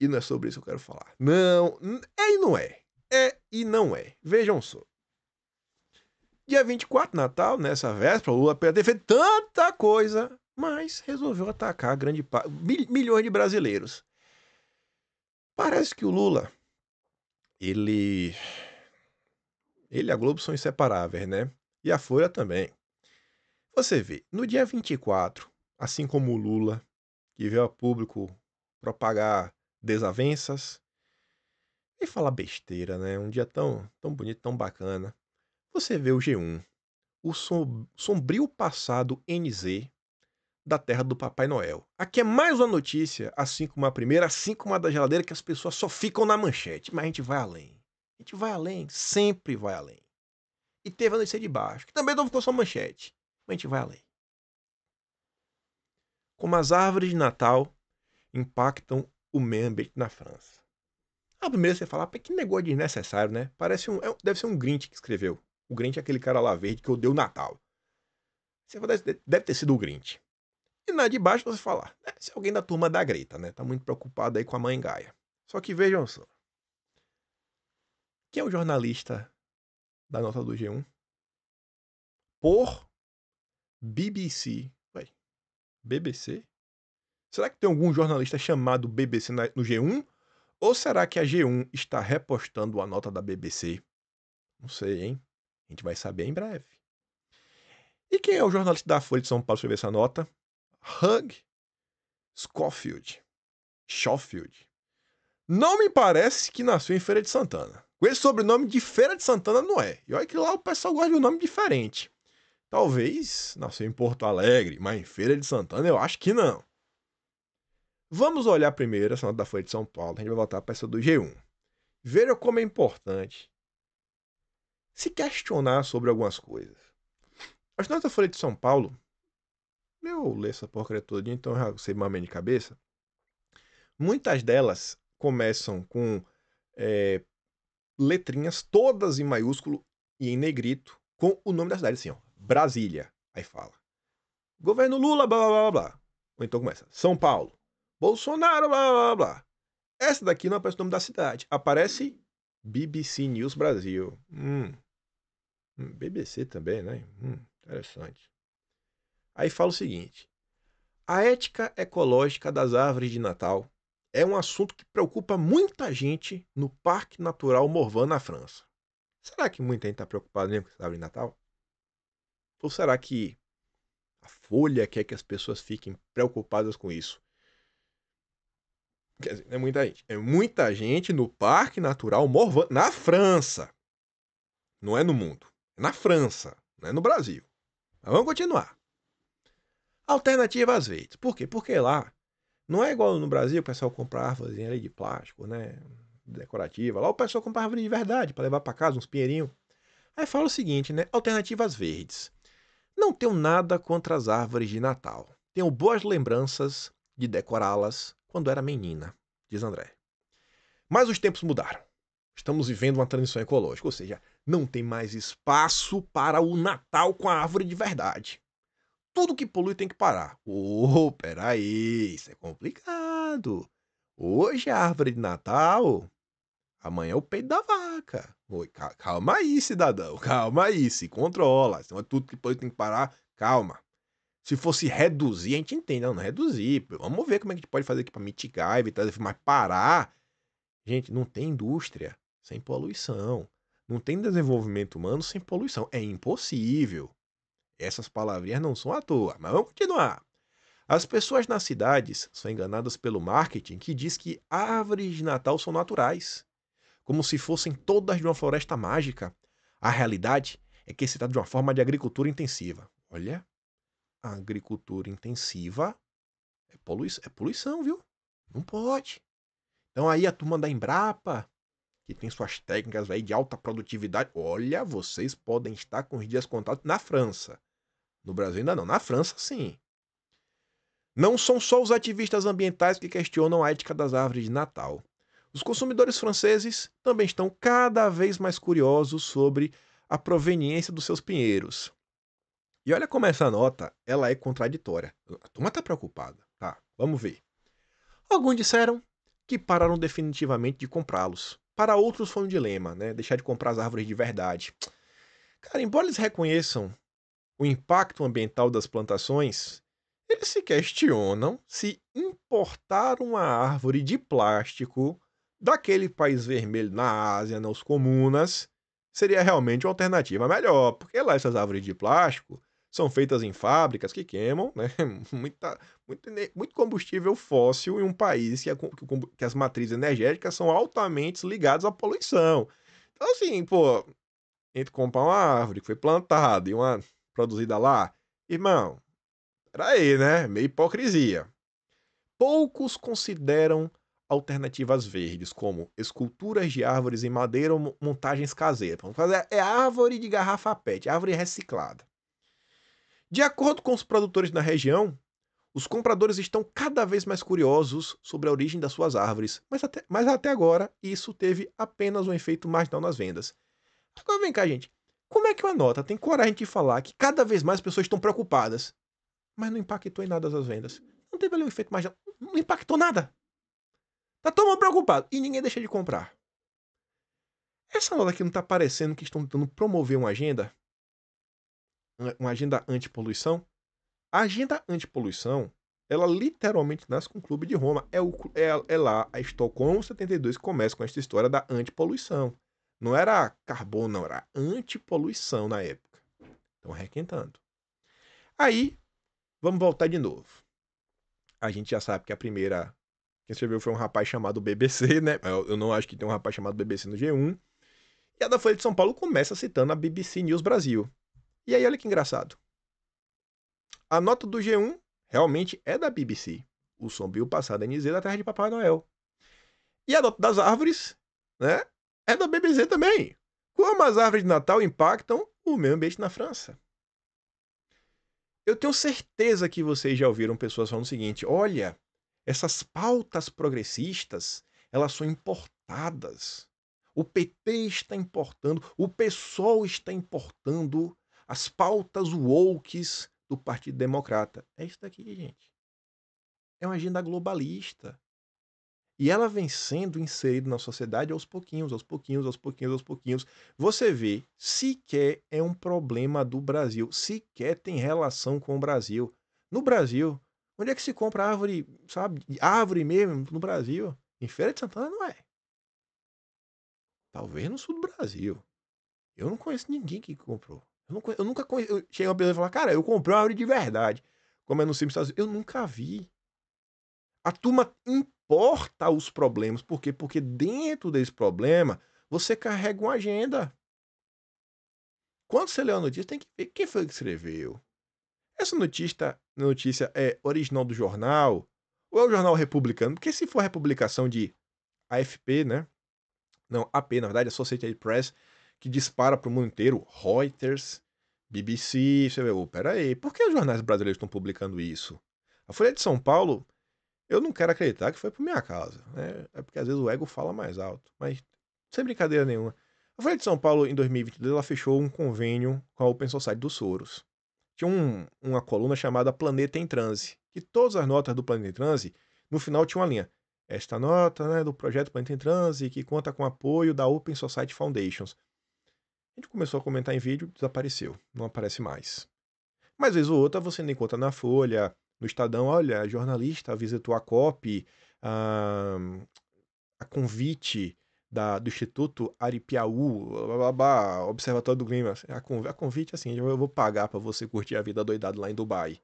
E não é sobre isso que eu quero falar. Não, é e não é. É e não é. Vejam só. Dia 24, Natal, nessa véspera, o Lula perdeu tanta coisa, mas resolveu atacar grande parte, milhões de brasileiros. Parece que o Lula ele. Ele e a Globo são inseparáveis, né? E a Folha também. Você vê, no dia 24, assim como o Lula, que veio a público propagar desavenças e falar besteira, né? Um dia tão, tão bonito, tão bacana. Você vê o G1, o sombrio passado NZ, da terra do Papai Noel. Aqui é mais uma notícia, assim como a primeira, assim como a da geladeira, que as pessoas só ficam na manchete. Mas a gente vai além. A gente vai além, sempre vai além. E teve a notícia de baixo, que também não ficou só manchete. Mas a gente vai além. Como as árvores de Natal impactam o meio ambiente na França. A ah, primeira você fala, ah, que negócio desnecessário, né? Parece é um, deve ser um Grinch que escreveu. O Grinch é aquele cara lá verde que odeia o Natal. Você fala, deve ter sido o Grinch. E na de baixo você fala, né, se alguém da turma da greta, né? Tá muito preocupado aí com a mãe Gaia. Só que vejam só. Quem é o jornalista da nota do G1? Por BBC. Ué, BBC? Será que tem algum jornalista chamado BBC no G1? Ou será que a G1 está repostando a nota da BBC? Não sei, hein? A gente vai saber em breve. E quem é o jornalista da Folha de São Paulo que escreveu essa nota? Hug Schofield. Schofield. Não me parece que nasceu em Feira de Santana. Com esse sobrenome de Feira de Santana não é. E olha que lá o pessoal gosta de um nome diferente. Talvez nasceu em Porto Alegre, mas em Feira de Santana eu acho que não. Vamos olhar primeiro essa nota da Folha de São Paulo. A gente vai voltar para essa do G1. Veja como é importante se questionar sobre algumas coisas. As notas da Folha de São Paulo eu ler essa porcaria toda, então eu já sei mamãe de cabeça. Muitas delas começam com é, letrinhas todas em maiúsculo e em negrito com o nome da cidade, assim, ó, Brasília. Aí fala, governo Lula, blá, blá, blá, blá. Ou então começa, São Paulo, Bolsonaro, blá, blá, blá. Essa daqui não aparece o nome da cidade, aparece BBC News Brasil. Hum. hum BBC também, né? Hum, interessante. Aí fala o seguinte: a ética ecológica das árvores de Natal é um assunto que preocupa muita gente no Parque Natural Morvan, na França. Será que muita gente está preocupada mesmo com essa árvore de Natal? Ou será que a Folha quer que as pessoas fiquem preocupadas com isso? Quer dizer, é muita gente. É muita gente no Parque Natural Morvan, na França. Não é no mundo. É na França, não é no Brasil. Mas vamos continuar alternativa às vezes. Por quê? Porque lá não é igual no Brasil, o pessoal compra árvorezinha ali de plástico, né? Decorativa. Lá o pessoal compra árvore de verdade para levar para casa, uns pinheirinhos. Aí fala o seguinte, né? Alternativas verdes. Não tenho nada contra as árvores de Natal. Tenho boas lembranças de decorá-las quando era menina, diz André. Mas os tempos mudaram. Estamos vivendo uma transição ecológica, ou seja, não tem mais espaço para o Natal com a árvore de verdade tudo que polui tem que parar. Ô, oh, peraí, isso é complicado. Hoje é a árvore de Natal, amanhã é o peito da vaca. Oi, calma aí, cidadão, [LAUGHS] calma aí, se controla. Então é tudo que polui tem que parar, calma. Se fosse reduzir, a gente entende, não, não é reduzir. Vamos ver como é que a gente pode fazer aqui para mitigar, evitar, mas parar. Gente, não tem indústria sem poluição. Não tem desenvolvimento humano sem poluição. É impossível. Essas palavrinhas não são à toa, mas vamos continuar. As pessoas nas cidades são enganadas pelo marketing que diz que árvores de Natal são naturais, como se fossem todas de uma floresta mágica. A realidade é que se trata tá de uma forma de agricultura intensiva. Olha, a agricultura intensiva é, polui é poluição, viu? Não pode. Então aí a turma da Embrapa, que tem suas técnicas aí de alta produtividade, olha, vocês podem estar com os dias contados na França. No Brasil ainda não, na França sim. Não são só os ativistas ambientais que questionam a ética das árvores de Natal. Os consumidores franceses também estão cada vez mais curiosos sobre a proveniência dos seus pinheiros. E olha como essa nota, ela é contraditória. A turma está preocupada. Tá, vamos ver. Alguns disseram que pararam definitivamente de comprá-los. Para outros foi um dilema, né? Deixar de comprar as árvores de verdade. Cara, embora eles reconheçam o impacto ambiental das plantações, eles se questionam se importar uma árvore de plástico daquele país vermelho na Ásia, nos comunas, seria realmente uma alternativa melhor, porque lá essas árvores de plástico são feitas em fábricas que queimam né? [LAUGHS] Muita, muito, muito combustível fóssil em um país que, é que as matrizes energéticas são altamente ligadas à poluição. Então, assim, pô, entre comprar uma árvore que foi plantada e uma produzida lá, irmão, peraí, né? Meio hipocrisia. Poucos consideram alternativas verdes, como esculturas de árvores em madeira ou montagens caseiras. Vamos fazer é árvore de garrafa PET, árvore reciclada. De acordo com os produtores na região, os compradores estão cada vez mais curiosos sobre a origem das suas árvores, mas até, mas até agora isso teve apenas um efeito marginal nas vendas. Agora vem cá, gente. Como é que uma nota tem coragem de falar que cada vez mais pessoas estão preocupadas, mas não impactou em nada as vendas? Não teve ali um efeito mais. Não impactou nada. Tá todo mundo preocupado e ninguém deixa de comprar. Essa nota aqui não tá parecendo que estão tentando promover uma agenda? Uma agenda anti-poluição? A agenda anti-poluição, ela literalmente nasce com o Clube de Roma. É, o, é, é lá, a Estocolmo 72 começa com essa história da anti-poluição. Não era carbono, não, era antipoluição na época. Estão requentando. Aí, vamos voltar de novo. A gente já sabe que a primeira. Quem escreveu foi um rapaz chamado BBC, né? É, eu não acho que tem um rapaz chamado BBC no G1. E a da Folha de São Paulo começa citando a BBC News Brasil. E aí, olha que engraçado. A nota do G1 realmente é da BBC. O sombrio passado NZ da Terra de Papai Noel. E a nota das árvores, né? é da BBC também. Como as árvores de Natal impactam o meio ambiente na França? Eu tenho certeza que vocês já ouviram pessoas falando o seguinte: olha, essas pautas progressistas, elas são importadas. O PT está importando, o PSOL está importando as pautas wokes do Partido Democrata. É isso daqui, gente. É uma agenda globalista. E ela vem sendo inserida na sociedade aos pouquinhos, aos pouquinhos, aos pouquinhos, aos pouquinhos. Você vê, sequer é um problema do Brasil, sequer tem relação com o Brasil. No Brasil, onde é que se compra árvore, sabe, árvore mesmo no Brasil? Em Feira de Santana não é. Talvez no sul do Brasil. Eu não conheço ninguém que comprou. Eu, não conheço, eu nunca conheço. Eu cheguei uma pessoa e falei, cara, eu comprei uma árvore de verdade. Como é no Simples Estados Unidos. Eu nunca vi. A turma suporta os problemas. Por quê? Porque dentro desse problema você carrega uma agenda. Quando você lê uma notícia, tem que ver quem foi que escreveu. Essa notícia, notícia é original do jornal ou é o jornal republicano? Porque se for republicação de AFP, né? Não, AP, na verdade, Associated Press, que dispara para o mundo inteiro, Reuters, BBC, você vê, oh, peraí, por que os jornais brasileiros estão publicando isso? A Folha de São Paulo eu não quero acreditar que foi por minha causa, né? É porque às vezes o ego fala mais alto, mas sem brincadeira nenhuma. A Folha de São Paulo, em 2022, ela fechou um convênio com a Open Society dos Soros. Tinha um, uma coluna chamada Planeta em Transe, que todas as notas do Planeta em Transe, no final tinha uma linha. Esta nota né, do projeto Planeta em Transe, que conta com apoio da Open Society Foundations. A gente começou a comentar em vídeo, desapareceu, não aparece mais. Mas, vez ou outra, você ainda encontra na Folha no Estadão, olha, a jornalista visitou a COP, a, ah, a convite da, do Instituto Aripiaú, Observatório do Clima, assim, a, a convite é assim, eu vou pagar para você curtir a vida doidada lá em Dubai.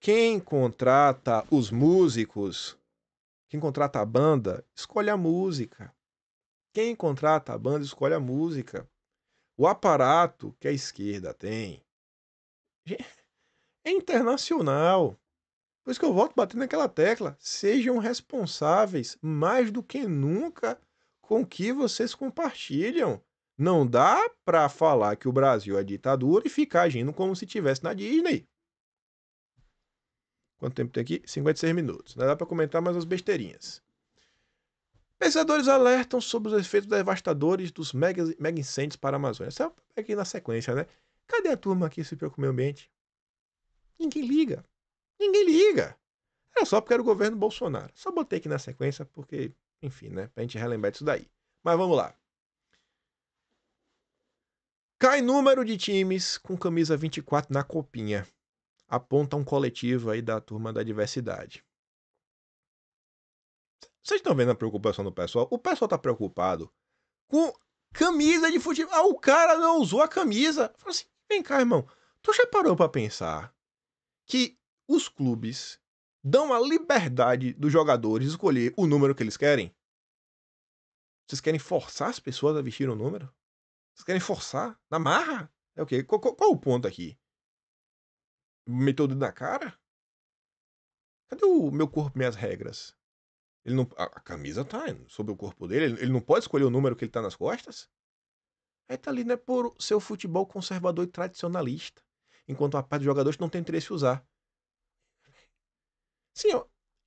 Quem contrata os músicos, quem contrata a banda, escolhe a música. Quem contrata a banda, escolhe a música. O aparato que a esquerda tem [LAUGHS] é internacional. Por isso que eu volto batendo naquela tecla. Sejam responsáveis mais do que nunca com o que vocês compartilham. Não dá para falar que o Brasil é ditadura e ficar agindo como se estivesse na Disney. Quanto tempo tem aqui? 56 minutos. Não dá para comentar mais as besteirinhas. Pensadores alertam sobre os efeitos devastadores dos mega, mega incêndios para a Amazônia. isso é aqui é na sequência, né? Cadê a turma aqui se preocupa com o meio ambiente? Ninguém liga. Ninguém liga. Era só porque era o governo Bolsonaro. Só botei aqui na sequência porque, enfim, né? Pra gente relembrar disso daí. Mas vamos lá. Cai número de times com camisa 24 na copinha. Aponta um coletivo aí da turma da diversidade. Vocês estão vendo a preocupação do pessoal? O pessoal tá preocupado com camisa de futebol. Ah, o cara não usou a camisa. Fala assim, vem cá, irmão. Tu já parou para pensar que os clubes dão a liberdade dos jogadores escolher o número que eles querem? Vocês querem forçar as pessoas a vestir o um número? Vocês querem forçar? Na marra? É o quê? Qual, qual, qual o ponto aqui? Meteu o dedo na cara? Cadê o meu corpo, minhas regras? Ele não, a, a camisa tá sobre o corpo dele, ele, ele, não pode escolher o número que ele tá nas costas? Aí tá ali, né, por seu futebol conservador e tradicionalista. Enquanto a parte dos jogadores não tem interesse em usar. Sim,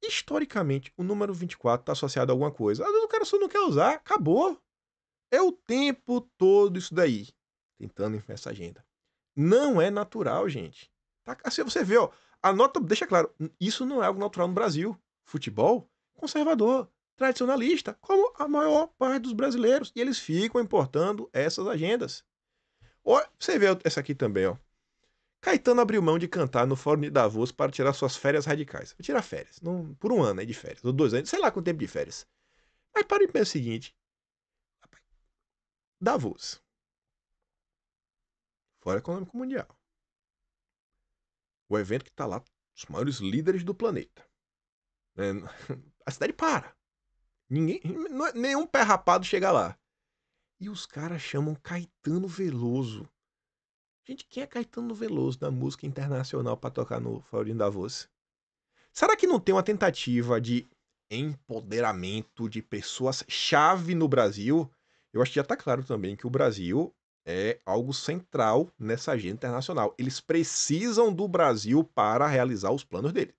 historicamente, o número 24 está associado a alguma coisa. Às vezes o cara só não quer usar, acabou. É o tempo todo isso daí, tentando essa agenda. Não é natural, gente. Tá, assim, você vê, ó, a nota deixa claro, isso não é algo natural no Brasil. Futebol conservador, tradicionalista, como a maior parte dos brasileiros. E eles ficam importando essas agendas. Ó, você vê essa aqui também, ó. Caetano abriu mão de cantar no Fórum de Davos para tirar suas férias radicais. tirar férias, não, por um ano aí é de férias, ou dois anos, sei lá quanto tempo de férias. Mas para e pensa o seguinte: Davos, Fórum Econômico Mundial, o evento que está lá, os maiores líderes do planeta. É, [LAUGHS] a cidade para. Ninguém, é, nenhum pé rapado chega lá. E os caras chamam Caetano Veloso Gente, quem é Caetano Veloso da música internacional para tocar no Flaurinho da Voz? Será que não tem uma tentativa de empoderamento de pessoas-chave no Brasil? Eu acho que já está claro também que o Brasil é algo central nessa agenda internacional. Eles precisam do Brasil para realizar os planos dele.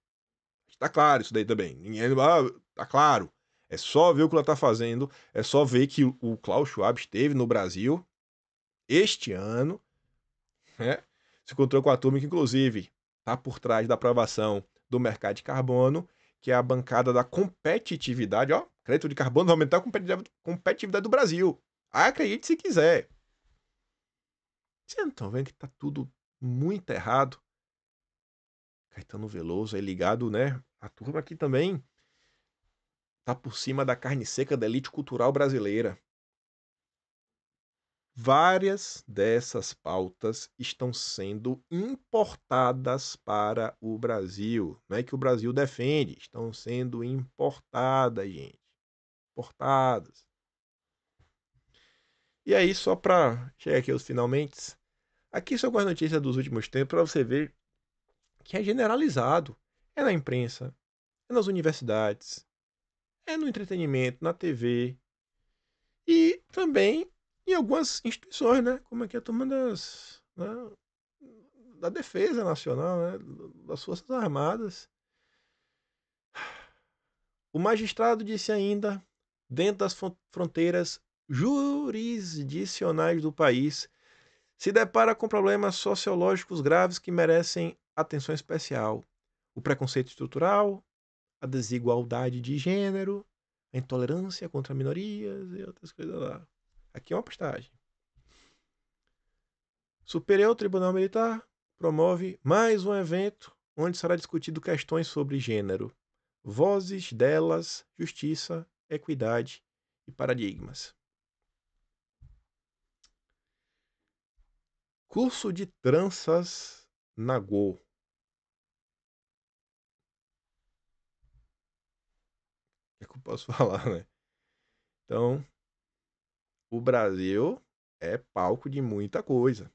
Está claro isso daí também. Ninguém. Ah, tá claro. É só ver o que ela está fazendo, é só ver que o Klaus Schwab esteve no Brasil este ano né? Se encontrou com a turma que, inclusive, está por trás da aprovação do mercado de carbono, que é a bancada da competitividade. Ó, crédito de carbono vai aumentar a competitividade do Brasil. Acredite se quiser. Vocês não estão vendo que está tudo muito errado? Caetano Veloso aí ligado, né? A turma aqui também tá por cima da carne seca da elite cultural brasileira. Várias dessas pautas estão sendo importadas para o Brasil. Não é que o Brasil defende, estão sendo importadas, gente. Importadas. E aí, só para chegar aqui aos finalmente, aqui são algumas notícias dos últimos tempos para você ver que é generalizado. É na imprensa, é nas universidades, é no entretenimento, na TV. E também em algumas instituições, né? Como aqui a turma das, né? da Defesa Nacional, né? das Forças Armadas. O magistrado disse ainda, dentro das fronteiras jurisdicionais do país, se depara com problemas sociológicos graves que merecem atenção especial. O preconceito estrutural, a desigualdade de gênero, a intolerância contra minorias e outras coisas lá. Aqui é uma postagem. Superior Tribunal Militar promove mais um evento onde será discutido questões sobre gênero, vozes delas, justiça, equidade e paradigmas. Curso de tranças na Go. É que eu posso [LAUGHS] falar, né? Então, o Brasil é palco de muita coisa.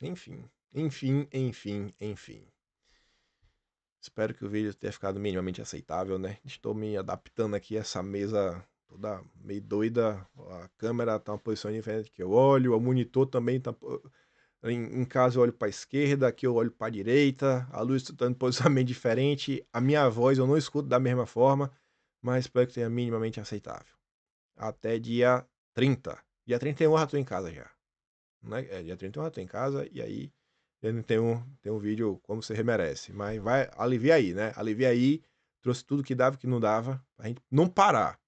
Enfim, enfim, enfim, enfim. Espero que o vídeo tenha ficado minimamente aceitável, né? Estou me adaptando aqui a essa mesa toda meio doida. A câmera está uma posição diferente que eu olho, o monitor também está. Em, em casa eu olho para a esquerda, aqui eu olho para a direita, a luz está em posicionamento [LAUGHS] diferente, a minha voz eu não escuto da mesma forma, mas espero que tenha minimamente aceitável. Até dia 30. Dia 31 já tô em casa já. Né? É, dia 31 já tô em casa e aí tem um, tem um vídeo como você merece. Mas vai, alivia aí, né? Alivia aí, trouxe tudo que dava que não dava, pra gente não parar.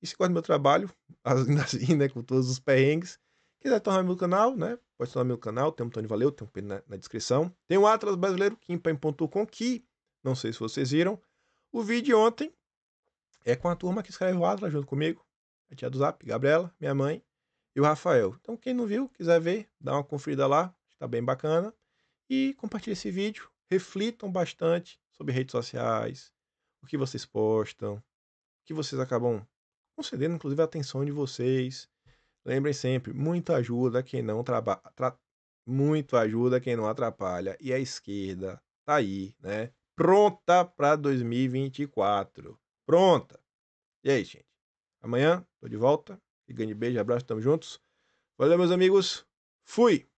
E se gosta do meu trabalho, ainda [LAUGHS] assim, né, com todos os perrengues, quiser tornar meu canal, né? Pode tornar meu canal, tem um Tony Valeu, tem um P na, na, descrição. Tem o Atlas Brasileiro, Kimpen.com, que, não sei se vocês viram, o vídeo ontem é com a turma que escreve o Atlas junto comigo a tia do Zap, Gabriela, minha mãe e o Rafael. Então, quem não viu, quiser ver, dá uma conferida lá, está bem bacana. E compartilhe esse vídeo, reflitam bastante sobre redes sociais, o que vocês postam, o que vocês acabam concedendo, inclusive, a atenção de vocês. Lembrem sempre, muita ajuda quem não trabalha. Muito ajuda quem não atrapalha. E a esquerda tá aí, né? Pronta para 2024. Pronta. E aí, gente? Amanhã tô de volta. E grande beijo, abraço, tamo juntos. Valeu, meus amigos. Fui!